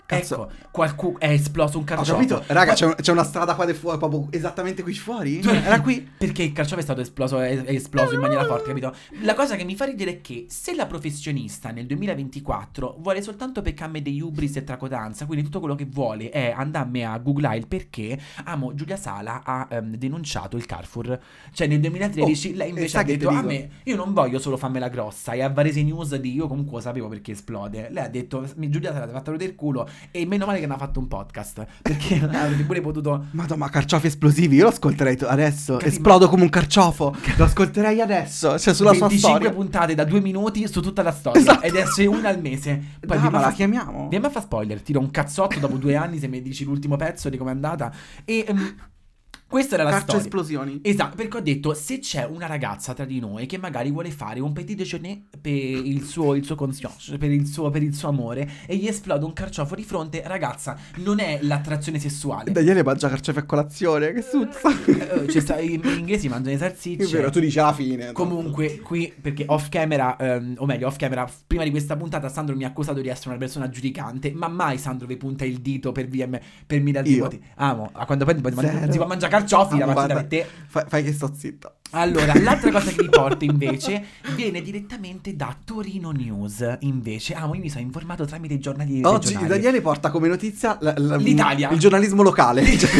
Cazzo. Ecco, qualcuno è esploso un carciofo. Ho capito, raga, Ma... c'è, una strada qua di fuori, proprio esattamente qui fuori. Era qui. Perché il carciofo è stato esploso, è, è esploso in maniera forte, capito? La cosa che mi fa ridere è che se la professionista nel 2024 vuole soltanto peccamme dei hubris e tracotanza, quindi tutto quello che vuole è andarmi a googlare il perché, amo, Giulia Sala ha um, denunciato il Carrefour. Cioè nel 2013 oh, lei eh, invece ha detto a ah, me, io non voglio solo farmela grossa. E a Varese News di io comunque lo sapevo perché esplode. Lei ha detto, Giulia Sala ti ha fatto rodere il culo e meno male che ne ha fatto un podcast. Perché *laughs* avrebbe pure potuto. Madonna, ma carciofi esplosivi. Io lo ascolterei t- adesso. Capì, Esplodo come un carciofo. Lo ascolterei adesso. Cioè, sulla 25 sua storia. puntate da due minuti su tutta la storia. Esatto. Ed esce una al mese. *laughs* Poi no, ma fa... la chiamiamo. Vieni a fa spoiler. Tiro un cazzotto dopo due anni se mi dici l'ultimo pezzo di com'è andata. E. Um... Questa era la Caccia storia. esplosioni. Esatto, perché ho detto, se c'è una ragazza tra di noi che magari vuole fare un petit déjeuner per il suo, il suo conscience, per il suo, per il suo amore, e gli esplode un carciofo di fronte, ragazza, non è l'attrazione sessuale. Daniele mangia carciofo a colazione, che suzza. Eh, eh, eh, cioè, sta, in, in inglese mangiano le salsicce. È vero, tu dici alla fine. Esatto. Comunque, qui, perché off camera, ehm, o meglio, off camera, prima di questa puntata Sandro mi ha accusato di essere una persona giudicante, ma mai Sandro vi punta il dito per, VM, per mille altri voti. Amo, ah, a quando poi ti può mangiare carciofi carciofi ah, davanti per te. Fai, fai che sto zitto. Allora, l'altra cosa che vi porto invece viene direttamente da Torino News. Invece, ah, mi sono informato tramite i giornali. Oggi regionali. Daniele porta come notizia la, la, l'Italia, il giornalismo locale, *laughs* cioè,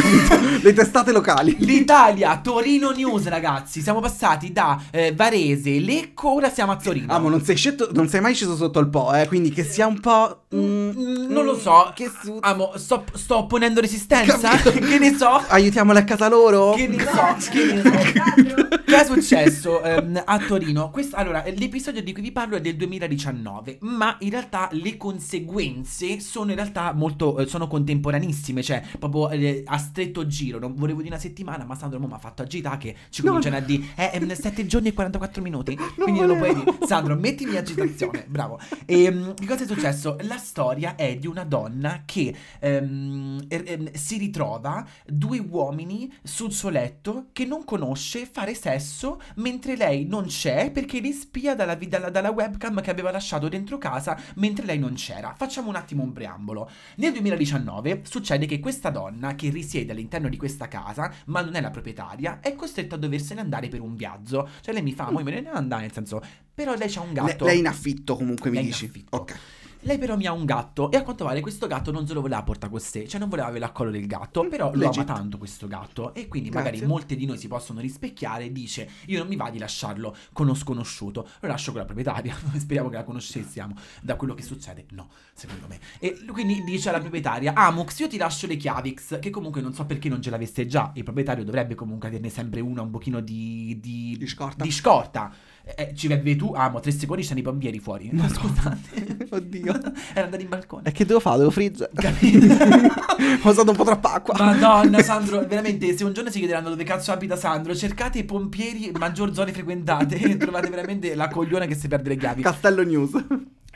le testate locali. L'Italia, Torino News, ragazzi. Siamo passati da eh, Varese, Lecco, ora siamo a Torino. Amo, non sei, sceto, non sei mai sceso sotto il po', eh? Quindi che sia un po'. Mm, mm non lo so. Che su- Amo, sto, sto opponendo resistenza. *laughs* che ne so. Aiutiamole a casa loro. Che ne so. che ne so. *laughs* Che è successo ehm, a Torino? Quest- allora, l'episodio di cui vi parlo è del 2019, ma in realtà le conseguenze sono in realtà molto eh, sono contemporaneissime, cioè proprio eh, a stretto giro. Non volevo dire una settimana, ma Sandro mi ha fatto agita che ci cominciano volevo. a dire eh, 7 ehm, giorni e 44 minuti. Non quindi volevo. non lo puoi dire. Sandro, mettimi agitazione. Bravo. E, ehm, cosa è successo? La storia è di una donna che ehm, er, ehm, si ritrova due uomini sul suo letto che non conosce fare sesso ingresso mentre lei non c'è perché li spia dalla, dalla, dalla, webcam che aveva lasciato dentro casa mentre lei non c'era. Facciamo un attimo un preambolo. Nel 2019 succede che questa donna che risiede all'interno di questa casa ma non è la proprietaria è costretta a doversene andare per un viaggio. Cioè lei mi fa, ma io me ne andare, nel senso, però lei c'ha un gatto. Le, lei in affitto comunque mi lei dici. In Ok. Lei però mi ha un gatto e a quanto pare questo gatto non se lo voleva portare con sé, cioè non voleva avere l'accollo del gatto, mm, però Legit. lo ama tanto questo gatto e quindi Grazie. magari molte di noi si possono rispecchiare e dice io non mi va di lasciarlo con uno sconosciuto, lo lascio con la proprietaria, *laughs* speriamo che la conoscessimo, da quello che succede no, secondo me. E quindi dice alla proprietaria Amux ah, io ti lascio le chiavix che comunque non so perché non ce l'aveste già, il proprietario dovrebbe comunque averne sempre una un pochino di, di, di scorta. Di scorta eh, ci vedi tu, amo, ah, tre secondi ci sono i bambieri fuori. Ma *laughs* scusate. *laughs* Oddio. *laughs* Era andato in balcone. E che devo fare? Devo friggere. Ho usato un po' troppa acqua. Madonna, Sandro, veramente, se un giorno si chiederanno dove cazzo abita Sandro, cercate i pompieri maggior zone frequentate e trovate veramente la cogliona che si perde le chiavi. Castello News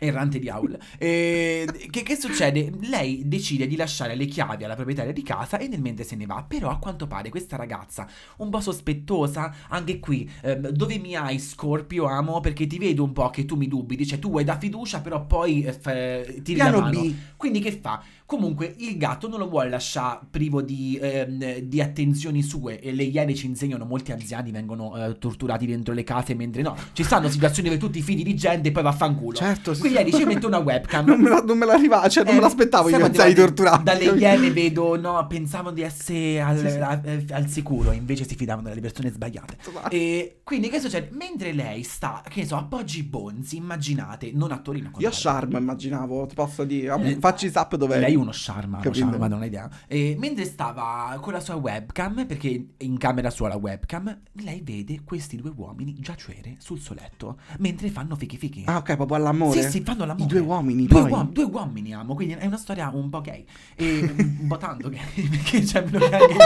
errante di Aul. E, che, che, succede? Lei decide di lasciare le chiavi alla proprietaria di casa e nel mentre se ne va. Però a quanto pare questa ragazza, un po' sospettosa, anche qui, eh, dove mi hai Scorpio, amo, perché ti vedo un po' che tu mi dubiti, cioè tu vuoi da fiducia, però poi eh, f- ti Piano Quindi che fa? Comunque il gatto non lo vuole lasciare privo di, ehm, di attenzioni sue e le iene ci insegnano, molti anziani vengono eh, torturati dentro le case mentre no, ci stanno situazioni dove tutti fidi di gente e poi vaffanculo. Certo, sì. Quindi ieri ci metto una webcam. *laughs* non me la, non me l'arrivava, cioè non eh, me l'aspettavo io anziani torturati. Dalle iene vedo, no, pensavo di essere al, sì, sì. A, eh, al sicuro, invece si fidavano delle persone sbagliate. E quindi che succede? Mentre lei sta, che ne so, appoggi i Bonzi, immaginate, non a Torino. Io a Sharm immaginavo, ti posso dire, eh, facci sap dove... Lei lei uno Sharma, uno charme, non ho idea. E mentre stava con la sua webcam, perché in camera sua la webcam, lei vede questi due uomini giacere sul suo letto, mentre fanno fichi fichi. Ah, ok, proprio all'amore. Sì, sì, fanno l'amore. I due uomini, due, uom- due uomini amo, quindi è una storia un po' gay. E un mm, po' tanto gay, *laughs* perché c'è un gay. *laughs*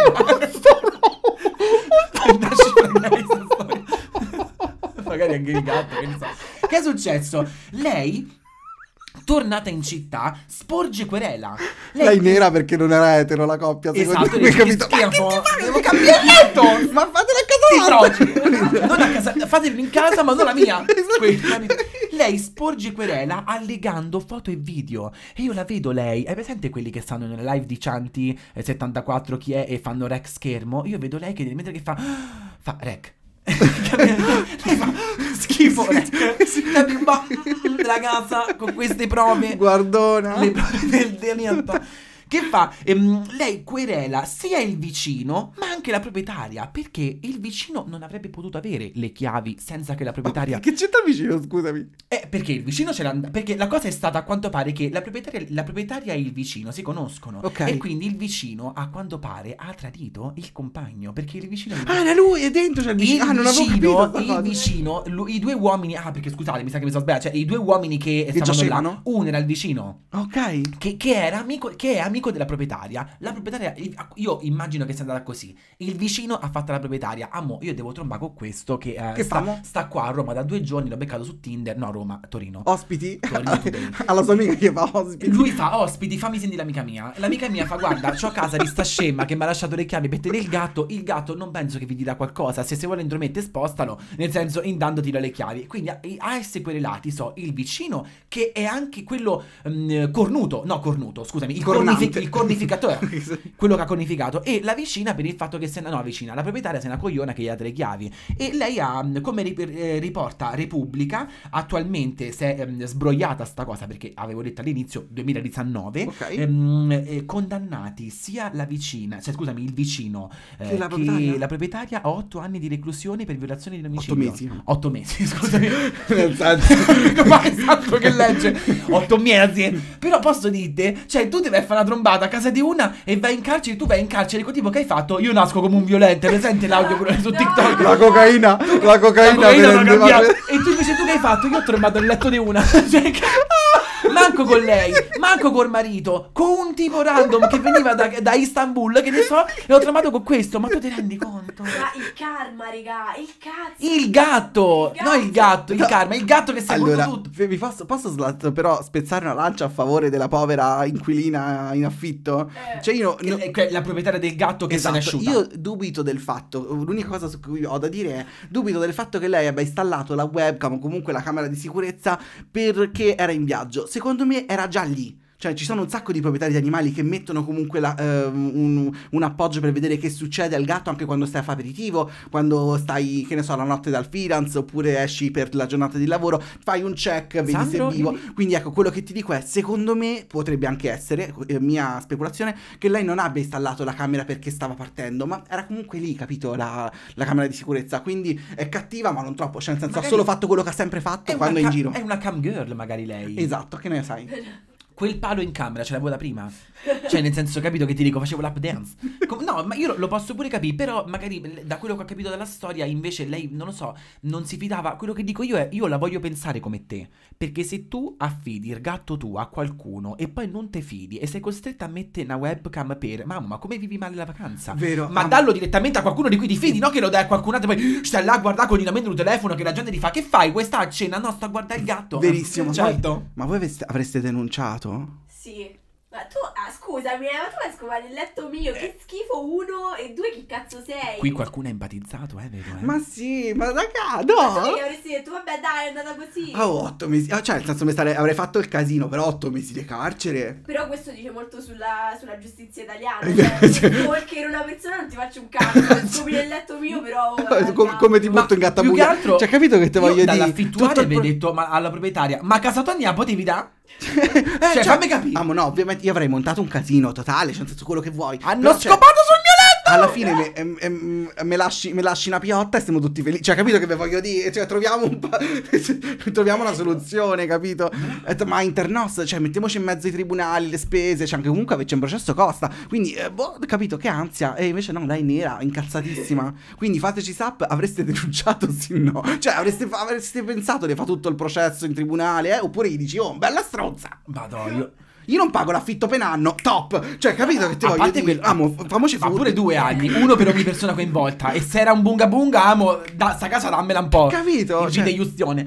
*laughs* Magari anche il gatto, che ne so. Che è successo? Lei tornata in città, sporge querela. Lei, Lei nera perché non era etero la coppia, secondo esatto, me. Capito? ma che devo cambiare letto! ma fatela a casa Non a casa, fatemi in casa, ma non la mia. *laughs* Esatto. Quella Lei sporge querela allegando foto e video. E io la vedo lei. Hai presente quelli che stanno nella live di Chanti 74 eh, chi è e fanno rec schermo? Io vedo lei che mentre che fa... *gasps* Fa rec schifo ragazza con queste prove guardona le prove del delitto che fa, ehm, lei querela sia il vicino ma anche la proprietaria perché il vicino non avrebbe potuto avere le chiavi senza che la proprietaria... ma che c'entra il vicino, scusami? Eh, perché il vicino c'era perché la cosa è stata a quanto pare che la proprietaria, la proprietaria e il vicino si conoscono Ok. e quindi il vicino a quanto pare ha tradito il compagno perché il vicino... Ah, era lui, è dentro c'è cioè, il vicino. ah, non avevo vicino, capito. il cosa. vicino, lu- i due uomini, ah perché scusate, mi sa che mi sono sbagliato, cioè i due uomini che, stavano là, giacevano? uno era il vicino Ok. che, che era amico, che è amico amico della proprietaria, la proprietaria, io immagino che sia andata così, il vicino ha fatto la proprietaria, amo, ah, io devo trombare con questo che, eh, che sta, sta, qua a Roma da due giorni, l'ho beccato su Tinder, no Roma, Torino. Ospiti? Torino *laughs* Alla sua amica che fa ospiti. Lui fa ospiti, fammi sentire l'amica mia. L'amica mia fa guarda, c'ho a casa di sta scema che mi ha lasciato le chiavi per tenere il gatto, il gatto non penso che vi dirà qualcosa, se si vuole intromette spostalo, nel senso indando tira le chiavi. Quindi eh, a essere correlati so il vicino che è anche quello mh, mm, cornuto, no cornuto, scusami, il cornificato il, il cornificatore, *laughs* quello che ha cornificato, e la vicina per il fatto che se no, vicina, la proprietaria se ne cogliona che gli ha tre chiavi. E lei ha, mm, come eh, riporta Repubblica, attualmente si è ehm, sbrogliata sta cosa perché avevo detto all'inizio 2019, okay. ehm, eh, condannati sia la vicina, cioè scusami, il vicino, eh, la, che proprietaria? la proprietaria a otto anni di reclusione per violazione di domicilio. 8 mesi. 8 mesi, scusami. Nel senso. *laughs* Ma che legge? 8 mesi. Però posso dirti, cioè tu devi fare una tromba trombata a casa di una e vai in carcere, tu vai in carcere col tipo che hai fatto, io nasco come un violente, presente l'audio su *laughs* TikTok. La cocaina, tu, la cocaina, la cocaina rendeva... E tu invece tu che hai fatto? Io ho trombato il letto di una. *laughs* Cioè, manco con lei, manco col marito, con un tipo random che veniva da, da Istanbul, che ne so, e ho trovato con questo, ma tu ti rendi conto? Ma il karma, raga, il cazzo. Il gatto, il no il gatto, il no. karma, il gatto che si è allora, tutto. Vi posso, posso slat- però spezzare una lancia a favore della povera inquilina in affitto. Eh. Cioè io no, cioè, la proprietaria del gatto che esatto, se n'è asciuta. Io dubito del fatto, l'unica cosa su cui ho da dire è dubito del fatto che lei abbia installato la webcam o comunque la camera di sicurezza perché era in viaggio. Secondo me era già lì cioè, ci sono un sacco di proprietari di animali che mettono comunque la, eh, un, un, appoggio per vedere che succede al gatto anche quando stai a fare aperitivo, quando stai, che ne so, la notte dal freelance oppure esci per la giornata di lavoro, fai un check, vedi Sandro, se è vivo. Vedi? Quindi ecco, quello che ti dico è, secondo me potrebbe anche essere, eh, mia speculazione, che lei non abbia installato la camera perché stava partendo, ma era comunque lì, capito, la, la camera di sicurezza. Quindi è cattiva, ma non troppo, cioè nel senso magari ha solo fatto quello che ha sempre fatto quando è in giro. È una cam girl magari lei. Esatto, che ne sai quel palo in camera ce l'avevo da prima. Cioè, nel senso, capito che ti dico, facevo l'up dance. Com- no, ma io lo posso pure capire, però magari da quello che ho capito dalla storia, invece lei, non lo so, non si fidava. Quello che dico io è, io la voglio pensare come te. Perché se tu affidi il gatto tuo a qualcuno e poi non te fidi e sei costretta a mettere una webcam per... Mamma, come vivi male la vacanza? Vero. Ma mamma. dallo direttamente a qualcuno di cui ti fidi, no che lo dai a qualcun altro e poi stai là a guardare con il un telefono che la gente ti fa, che fai? Questa a cena? No, sto a guardare il gatto. Verissimo. Cioè, certo. ma voi avreste denunciato letto? Sì. Ma tu, ah, scusami, eh, ma tu hai scovato il letto mio, che eh. schifo, uno e due, chi cazzo sei? Qui qualcuno è empatizzato, eh, vedo, eh. Ma sì, ma raga, no! Ma avresti detto, vabbè dai, è andata così. Ah, oh, otto mesi, ah, cioè, nel senso, stare, avrei fatto il casino, però otto mesi di carcere. Però questo dice molto sulla, sulla giustizia italiana, eh, cioè, perché *laughs* cioè. Perché una persona non ti faccio un cazzo, *laughs* scopri il letto mio, però... Vabbè, *laughs* come, come ti butto in gattabuia? Più che altro... Cioè, capito che te voglio dire? Dall'affittuario avevi pro... detto ma, alla proprietaria, ma a casa tua andiamo, potevi dare... Cioè, eh, cioè, fammi capire. Ah, no, ovviamente io avrei montato un casino totale, cioè, nel senso quello che vuoi. Hanno ah, scopato cioè... sul mio alla fine me, lasci, una piotta e siamo tutti felici. Cioè, capito che vi voglio dire? Cioè, troviamo, un *laughs* troviamo una soluzione, capito? Eh, ma internos, cioè, mettiamoci in mezzo ai tribunali, le spese, cioè, anche comunque c'è un processo costa. Quindi, eh, boh, capito che ansia. E invece no, lei nera, incazzatissima. Quindi fateci sap, avreste denunciato, sì o no. Cioè, avreste, avreste pensato, di fare tutto il processo in tribunale, eh? Oppure gli dici, oh, bella stronza. Madonna. Io non pago l'affitto per anno, top. Cioè, capito che ti a voglio parte dire? Quel... Amo, famoci fa pure due anni, uno per ogni persona coinvolta. E se era un bunga bunga, amo, da sta casa dammela un po'. Capito? Cioè,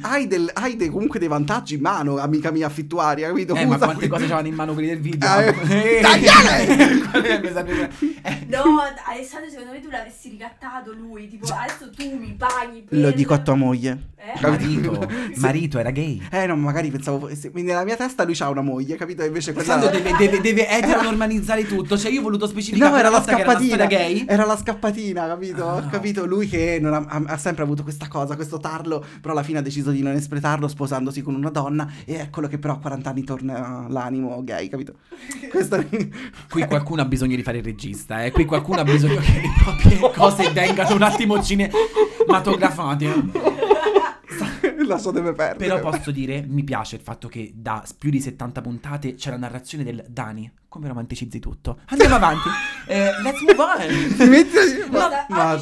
hai, del, hai dei, comunque dei vantaggi in mano, amica mia affittuaria, capito? Eh, ma quante qui. cose c'erano in mano quelli del video? Ah, eh. *laughs* eh, Tagliale! *laughs* no, Alessandro, secondo me tu l'avessi ricattato lui. Tipo, adesso tu mi paghi. Per... Lo dico a tua moglie. Eh? Marito, marito era gay. Eh no, magari pensavo. Quindi nella mia testa lui ha una moglie, capito? Invece c'è cioè, quella... Sando deve, deve, deve eteronormalizzare tutto. Cioè, io ho voluto specificare no, era la scappatina. Era, era, la scappatina, capito? Ah, Ho capito. Lui che ha, ha, ha, sempre avuto questa cosa, questo tarlo, però alla fine ha deciso di non espletarlo sposandosi con una donna. E eccolo che però a 40 anni torna l'animo gay, capito? Questo... Qui *laughs* qualcuno ha bisogno di fare il regista, eh. Qui qualcuno ha bisogno che le proprie cose vengano un attimo cinematografate. *laughs* *laughs* la so deve perdere. Però posso dire, mi piace il fatto che da più di 70 puntate c'è la narrazione del Dani. Come romanticizzi tutto. Andiamo avanti. Eh, let's move on. *laughs* Metti... Ma, ma,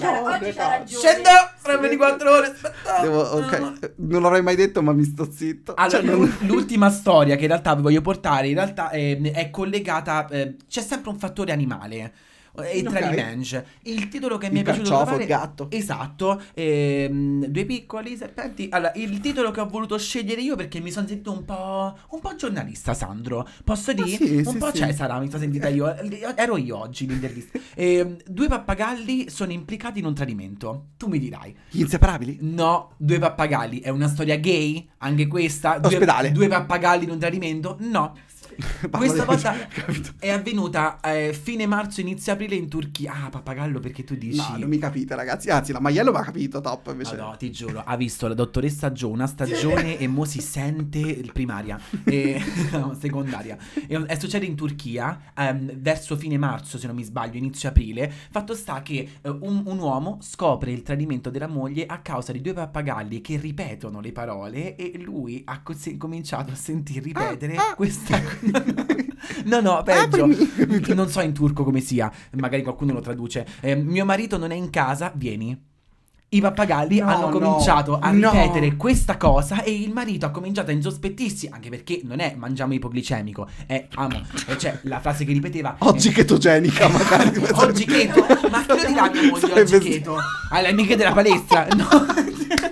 Scendo fra 24 ore. Devo, okay. Non l'avrei mai detto, ma mi sto zitto. Allora, cioè, l'ultima storia che in realtà vi voglio portare, in realtà eh, è collegata... Eh, c'è sempre un fattore animale e okay. tra Revenge. Il titolo che il mi è piaciuto trovare... gatto. Esatto. Ehm, due piccoli serpenti. Allora, il titolo che ho voluto scegliere io perché mi sono sentito un po'... un po' giornalista, Sandro. Posso dire? Sì, un sì, po' sì. Cesara, mi sono sentita io. *laughs* Ero io oggi l'intervista. Ehm, due pappagalli sono implicati in un tradimento. Tu mi dirai. Gli inseparabili? No, due pappagalli. È una storia gay? Anche questa? Ospedale. due pappagalli in un tradimento? No questa volta *laughs* è avvenuta eh, fine marzo, inizio aprile in Turchia. Ah, pappagallo, perché tu dici. No, non mi capite, ragazzi. Anzi, la Maiello va capito, top. Invece. No, no, ti giuro, ha visto la dottoressa Gio una stagione e mo si sente primaria, e, *laughs* no, secondaria. E, è eh, successo in Turchia ehm, verso fine marzo, se non mi sbaglio, inizio aprile. Fatto sta che eh, un, un uomo scopre il tradimento della moglie a causa di due pappagalli che ripetono le parole e lui ha cominciato a sentir ah, ripetere ah, ah. questa *laughs* no, no, ah, peggio. Aprimi. Non so in turco come sia, magari qualcuno lo traduce. Eh, mio marito non è in casa, vieni. I pappagalli no, hanno cominciato no, a ripetere no. questa cosa e il marito ha cominciato a insospettirsi, anche perché non è mangiamo ipoglicemico, è amo, cioè la frase che ripeteva eh, Oggi è, chetogenica è, *laughs* magari. oggi cheto? Ma che lo dirà mia moglie oggi st- cheto? Alle amiche della palestra? No. *laughs*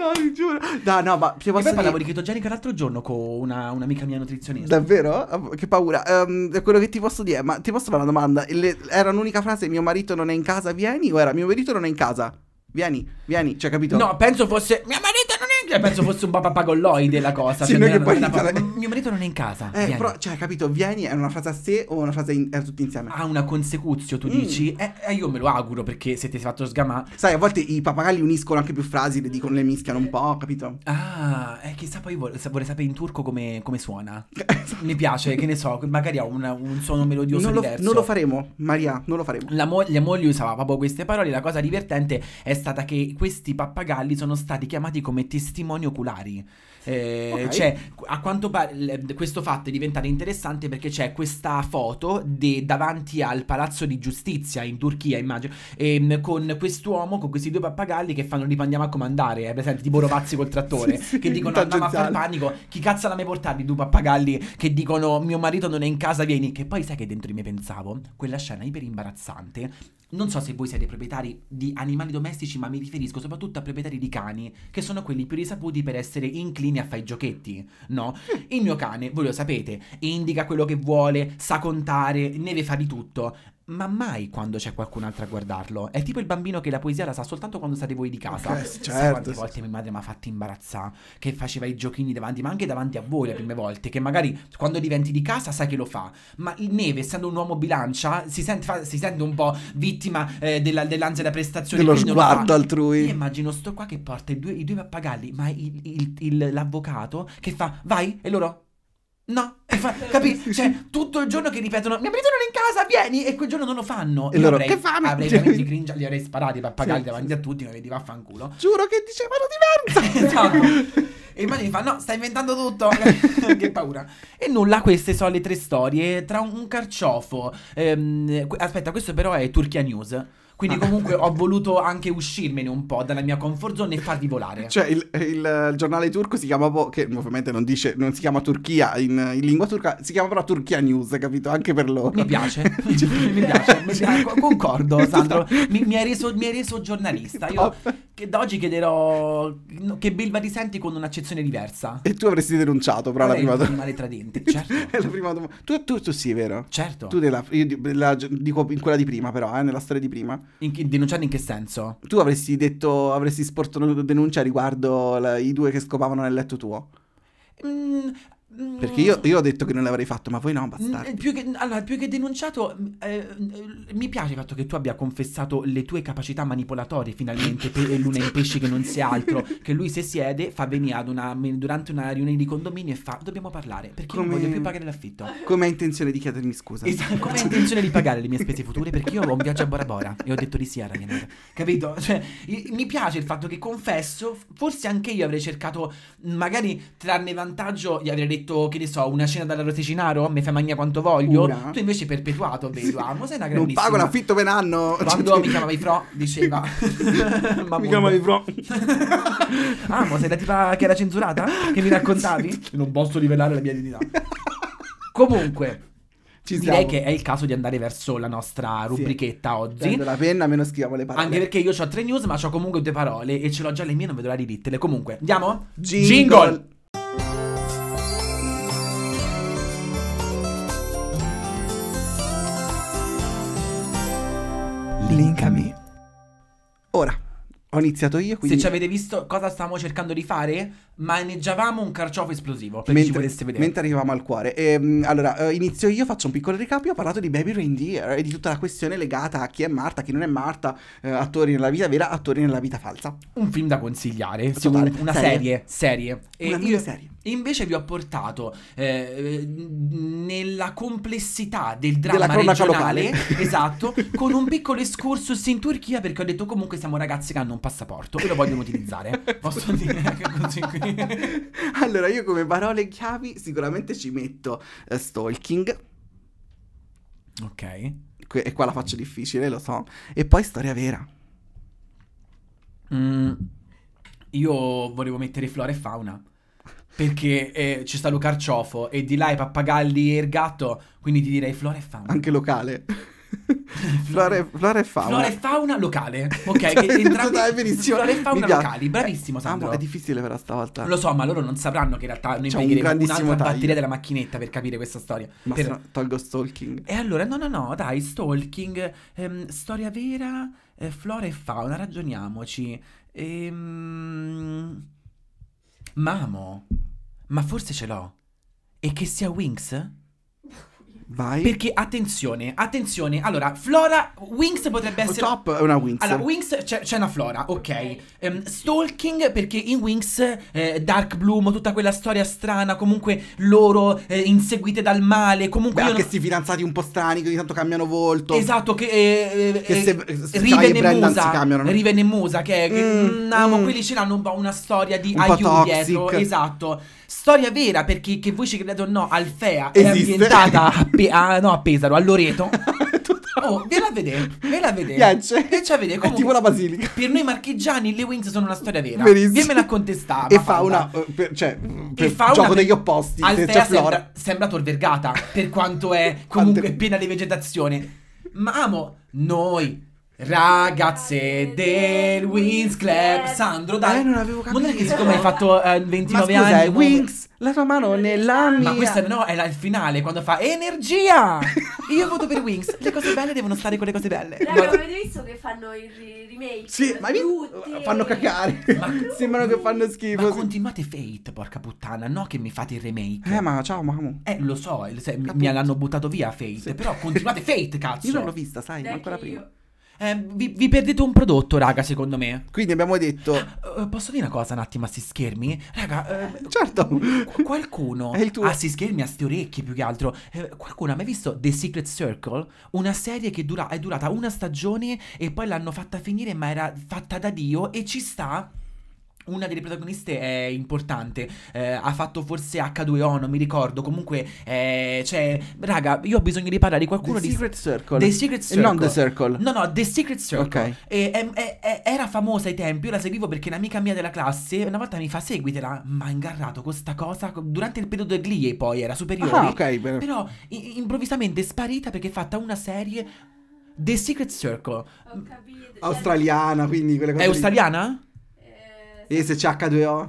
no, ti giuro. No, no, ma ti posso poi parlavo di chetogenica l'altro giorno con una, un'amica mia nutrizionista. Davvero? Che paura. Um, quello che ti posso dire, ma ti posso fare una domanda? Le, era un'unica frase, mio marito non è in casa, vieni? O era mio marito non è in casa? Vieni, vieni, cioè capito? No, penso fosse mio marito io penso fosse un papagolloide la cosa. Sì, cioè, non non era, era, mio marito non è in casa. Eh, però, cioè, capito, vieni è una frase a sé o una frase in, è tutti insieme. Ha una consecuzio, tu mm. dici? Eh, eh, io me lo auguro perché se ti sei fatto sgamare. Sai, a volte i papagalli uniscono anche più frasi, le dicono, le mischiano un po', capito? Ah, eh, chissà, poi vorrei, vorrei sapere in turco come, come suona. *laughs* Mi piace, che ne so, magari ha una, un suono melodioso non diverso. Lo, non lo faremo, Maria, non lo faremo. La, mo- la moglie usava proprio queste parole. La cosa divertente è stata che questi pappagalli sono stati chiamati come testimoni testimoni oculari. Eh, okay. Cioè, a quanto pare questo fatto è diventato interessante perché c'è questa foto de- davanti al palazzo di giustizia in Turchia, immagino, ehm, con quest'uomo, con questi due pappagalli che fanno li andiamo a comandare, eh, esempio, tipo Rovazzi col trattore, *laughs* sì, sì, che dicono andiamo a fare panico, chi cazzo la mai portato i due pappagalli che dicono mio marito non è in casa, vieni, che poi sai che dentro di me pensavo, quella scena iper imbarazzante non so se voi siete proprietari di animali domestici, ma mi riferisco soprattutto a proprietari di cani, che sono quelli più risaputi per essere inclini a fare i giochetti, no? Il mio cane, voi lo sapete, indica quello che vuole, sa contare, ne deve fare di tutto ma mai quando c'è qualcun altro a guardarlo. È tipo il bambino che la poesia la sa soltanto quando state voi di casa. Okay, certo, Sai quante certo, volte mia madre mi ha fatto imbarazzare, che faceva i giochini davanti, ma anche davanti a voi le prime volte, che magari quando diventi di casa sai che lo fa, ma il Neve, essendo un uomo bilancia, si sente, fa, si sente un po' vittima eh, della, dell'ansia da prestazione. Dello sguardo altrui. Io immagino sto qua che porta i due, i due pappagalli, ma il, il, il, l'avvocato che fa, vai, e loro... No, fa, capi? Cioè, tutto il giorno che ripetono: Mio marito non è in casa, vieni! E quel giorno non lo fanno. E loro avrei, che fame? Avrei cioè, veramente cringe, li avrei sparati per pagarli sì, davanti sì. a tutti, ma vedi vaffanculo. Giuro che dicevano diverso! *laughs* esatto. E mi fa: No, sta inventando tutto. *laughs* che paura. E nulla, queste sono le tre storie. Tra un, un carciofo. Ehm, aspetta, questo però è Turchia News. Quindi comunque ho voluto anche uscirmene un po' dalla mia comfort zone e farvi volare. Cioè il, il, il eh, giornale turco si chiama, po- che ovviamente non, dice, non si chiama Turchia in, in, lingua turca, si chiama però Turchia News, capito? Anche per loro. Mi piace, *laughs* mi piace, mi *laughs* piace. Concordo *laughs* esatto. Sandro, mi, mi, hai reso, mi, hai reso, giornalista. Io che da oggi chiederò che Bilba ti senti con un'accezione diversa. E tu avresti denunciato, però, la prima domanda. Animale tradente, *laughs* certo. è la prima domanda. Tu, tu, tu, sì, vero? Certo. Tu della, io la, dico in quella di prima, però, eh, nella storia di prima. In che, denunciare in che senso? Tu avresti detto, avresti sporto denuncia riguardo la, i due che scopavano nel letto tuo. Mm, perché io, io, ho detto che non l'avrei fatto, ma voi no, bastardi. Più che, allora, più che denunciato, eh, mi piace il fatto che tu abbia confessato le tue capacità manipolatorie finalmente per Luna in Pesci che non sia altro, *laughs* che lui se siede fa venire ad una, durante una riunione di condominio e fa dobbiamo parlare perché come... non voglio più pagare l'affitto. Come ha intenzione di chiedermi scusa. Esatto, come ha intenzione di pagare le mie spese future perché io ho un viaggio a Bora Bora e ho detto di sì a Ragnar. Capito? Cioè, mi piace il fatto che confesso, forse anche io avrei cercato, magari trarne vantaggio, gli avrei detto scritto, che ne so, una cena dall'arotecinaro, mi fai mangiare quanto voglio, una. tu invece hai perpetuato, vedo, amo, sei una grandissima. Non pago l'affitto per un anno. Quando mi chiamavi Fro, diceva. *laughs* *laughs* Ah, ma mi chiamavi Fro. amo, sei la tipa che era censurata? Che mi raccontavi? *laughs* non posso rivelare la mia identità. Comunque, direi che è il caso di andare verso la nostra rubrichetta sì. oggi. Prendo la penna, meno scriviamo le parole. Anche perché io ho tre news, ma ho comunque due parole e ce l'ho già le mie, non vedo la di Comunque, andiamo? Jingle! Jingle. Linkami. Ora, ho iniziato io, quindi... Se ci avete visto cosa stavamo cercando di fare, maneggiavamo un carciofo esplosivo. Perché mentre, ci vedere. Mentre arrivavamo al cuore. E, ehm, allora, eh, inizio io, faccio un piccolo recap. ho parlato di Baby Reindeer e di tutta la questione legata a chi è Marta, chi non è Marta, eh, attori nella vita vera, attori nella vita falsa. Un film da consigliare, sì, un, una serie, serie. serie. Una serie. Invece vi ho portato eh, nella complessità del dramma regionale, esatto, *laughs* con un piccolo excursus in Turchia perché ho detto comunque siamo ragazzi che hanno un passaporto e lo vogliono utilizzare. *laughs* Posso dire che così qui *laughs* allora, io come parole chiavi sicuramente ci metto uh, stalking. Ok. Que- e qua la faccio difficile, lo so. E poi storia vera. Mm, io volevo mettere flora e fauna. Perché eh, ci sta Lucarciofo e di là i pappagalli e il gatto, quindi ti direi flora e fauna. Anche locale. *laughs* flora, flora e fauna. Flora e fauna locale. *laughs* Ok, cioè, entrambi... benissimo. Flora e fauna locali, bravissimo eh, ah, Sandro. Amo, è difficile però stavolta. Lo so, ma loro non sapranno che in realtà noi C'è impiegheremo un un'altra batteria della macchinetta per capire questa storia. Ma per... no, tolgo stalking. E allora, no, no, no, dai, stalking, ehm, storia vera, eh, flora e fauna, ragioniamoci. Ehm... Mamo, ma forse ce l'ho. E che sia Winx? Vai. Perché attenzione, attenzione. Allora, Flora Wings potrebbe essere Top è una Wings. Allora, Wings c'è, una Flora, ok. Um, stalking perché in Wings eh, Dark Bloom, tutta quella storia strana, comunque loro eh, inseguite dal male, comunque Beh, anche questi non... fidanzati un po' strani che ogni tanto cambiano volto. Esatto, che eh, eh che se, eh, se Riven e Musa, si cambiano. Riven e Musa che, mm, che mm, mm, quelli ce l'hanno un po' una storia di un aiuto dietro, esatto. Storia vera perché che voi ci credete o no, Alfea Esiste. è ambientata a, Pe a, no, a Pesaro, a Loreto. *laughs* Oh, ve la vedete, ve la vedete. Piace. Piace a vedere. Comunque, è tipo la basilica. Per noi marchigiani le Wings sono una storia vera. Verissimo. Viemela a contestare. E fa una... Eh, per, cioè, mm, per e fa gioco una, degli opposti. Alfea cioè, sembra, sembra Tor Vergata, per quanto è comunque Quante... piena di vegetazione. Ma amo, noi Ragazze del Wings Club Sandro dai eh, non avevo capito Non è che siccome hai fatto eh, 29 ma scusa, anni Wings La tua mano nella mia Ma questa no è la, il finale Quando fa Energia *laughs* Io voto per Wings Le cose belle devono stare con le cose belle Raga ma... avete visto che fanno i remake Sì ma vi... fanno cacare ma... *laughs* Sembrano che fanno schifo Ma continuate Fate porca puttana No che mi fate il remake Eh ma ciao mamma Eh lo so se, Mi l'hanno buttato via Fate sì. Però continuate Fate cazzo *laughs* Io non l'ho vista sai Dai, ancora prima eh, vi, vi, perdete un prodotto, raga, secondo me. Quindi abbiamo detto... Uh, posso dire una cosa un attimo a sti schermi? Raga, uh, certo. *laughs* Qu- qualcuno... È il tuo... A sti schermi, a sti orecchie più che altro. Uh, qualcuno ha mai visto The Secret Circle? Una serie che dura- è durata una stagione e poi l'hanno fatta finire ma era fatta da Dio e ci sta una delle protagoniste è importante, eh, ha fatto forse H2O, non mi ricordo, comunque, eh, cioè, raga, io ho bisogno di parlare di qualcuno the di... Secret Circle. The Secret Circle. Non The Circle. No, no, The Secret Circle. Ok. E, e, e, era famosa ai tempi, io la seguivo perché un'amica mia della classe una volta mi fa seguitela, ma ha ingarrato con sta cosa durante il periodo del Glee poi, era superiore. Ah, ok, bene. Però i- improvvisamente è sparita perché è fatta una serie... The Secret Circle. Ho capito. Australiana, quindi quelle cose. È lì. australiana? E se c'è H2O?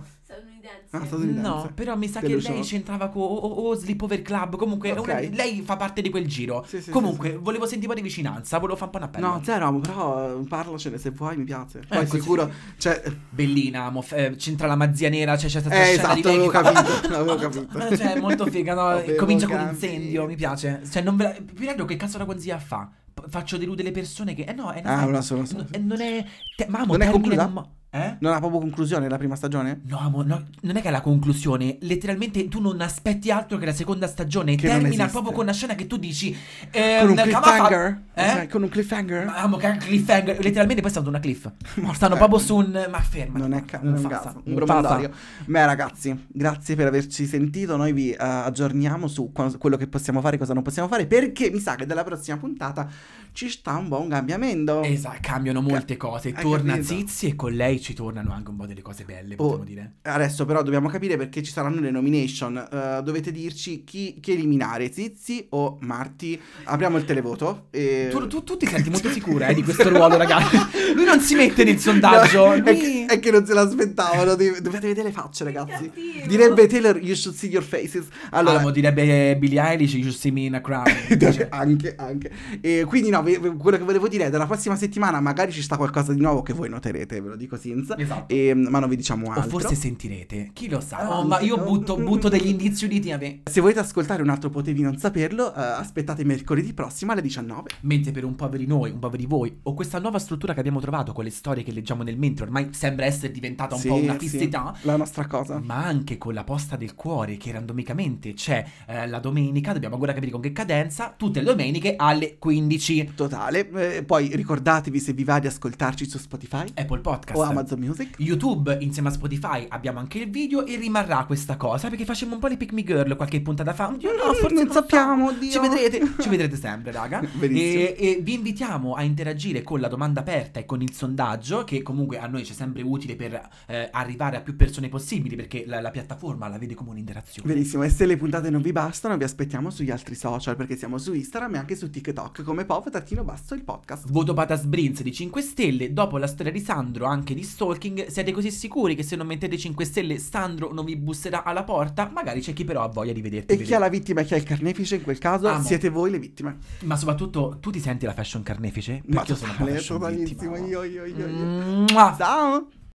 Ah, statunitense. No, però mi sa Te che lei sono. c'entrava con o, o, Sleepover Club. Comunque, okay. una, lei fa parte di quel giro. Sì, sì, Comunque, sì, volevo sentire un po' di vicinanza. Volevo fare un po' una appello. No, zero, però eh, parlacene se vuoi, mi piace. Eh, Poi eh, sicuro. Cioè... Bellina, mof- eh, c'entra la mazia nera. Cioè, c'è stata eh, esatto, di avevo capito. *laughs* l'avevo capito. Eh, cioè, molto figa, no? *laughs* Comincia con l'incendio, mi piace. Cioè, non ve la... Più che cazzo la guanzia fa? Faccio deludere le persone che. Eh no, è una. Ah, una sola. sola. Non è. Te- Mamo, non è conclusa? Eh? Non ha proprio conclusione la prima stagione? No, amore, no, non è che è la conclusione. Letteralmente tu non aspetti altro che la seconda stagione. Che termina proprio con una scena che tu dici. Eh, con un ehm, cliffhanger? Eh? Con un cliffhanger? Ma, amo, che è un cliffhanger. Letteralmente poi è stato una cliff. *laughs* Stanno proprio su un. Ma ferma. Non è, ca- non un, fa, un, un Beh, ragazzi, grazie per averci sentito. Noi vi uh, aggiorniamo su quello che possiamo fare e cosa non possiamo fare. Perché mi sa che dalla prossima puntata ci sta un buon cambiamento. Esatto, cambiano molte Ca cose. Torna Zizi e con lei ci tornano anche un po' delle cose belle, oh, possiamo dire. Adesso però dobbiamo capire perché ci saranno le nomination. Uh, dovete dirci chi, chi, eliminare, Zizi o Marti. Apriamo il televoto. E... Tu, tu, tu, ti senti molto sicura eh, di questo *laughs* ruolo, ragazzi. Lui non si mette nel sondaggio. No, è, che, è, che, non se l'aspettavano. Dovete vedere le facce, ragazzi. Direbbe Taylor, you should see your faces. Allora, Amo, direbbe Billie Eilish, you should see me in a crowd. *laughs* anche, anche. E quindi no, no, quello che volevo dire è dalla prossima settimana magari ci sta qualcosa di nuovo che voi noterete, ve lo dico Sins. Esatto. E, ehm, ma non vi diciamo altro. O forse sentirete, chi lo sa. Oh, ma io butto, butto degli indizi uniti a me. Se volete ascoltare un altro potevi non saperlo, uh, aspettate mercoledì prossimo alle 19. Mentre per un po' di noi, un po' di voi, o questa nuova struttura che abbiamo trovato con le storie che leggiamo nel mentre, ormai sembra essere diventata un sì, po' una fissità. Sì, la nostra cosa. Ma anche con la posta del cuore che randomicamente c'è eh, la domenica, dobbiamo ancora capire con che cadenza, tutte le domeniche alle 15 totale. Eh, poi ricordatevi se vi va di ascoltarci su Spotify, Apple Podcast o Amazon Music. YouTube insieme a Spotify abbiamo anche il video e rimarrà questa cosa perché facciamo un po' di pick me girl qualche puntata fa. Oddio, no, mm, forse non, sappiamo. Oddio. Ci vedrete, ci vedrete sempre, raga. *laughs* e, e vi invitiamo a interagire con la domanda aperta e con il sondaggio che comunque a noi c'è sempre utile per eh, arrivare a più persone possibili perché la, la piattaforma la vede come un'interazione. Benissimo, e se le puntate non vi bastano vi aspettiamo sugli altri social perché siamo su Instagram e anche su TikTok come pop trattino basso il podcast. Voto Patas Brins di 5 stelle. Dopo la storia di Sandro, anche di stalking, siete così sicuri che se non mettete 5 stelle Sandro non vi busserà alla porta? Magari c'è chi però ha voglia di vederti. E vedere. chi è la vittima e chi è il carnefice in quel caso? Amo. Siete voi le vittime. Ma soprattutto tu ti senti la fashion carnefice? Perché Ma io sono la fashion totalissimo, vittima. Io, io, io, io. Ciao!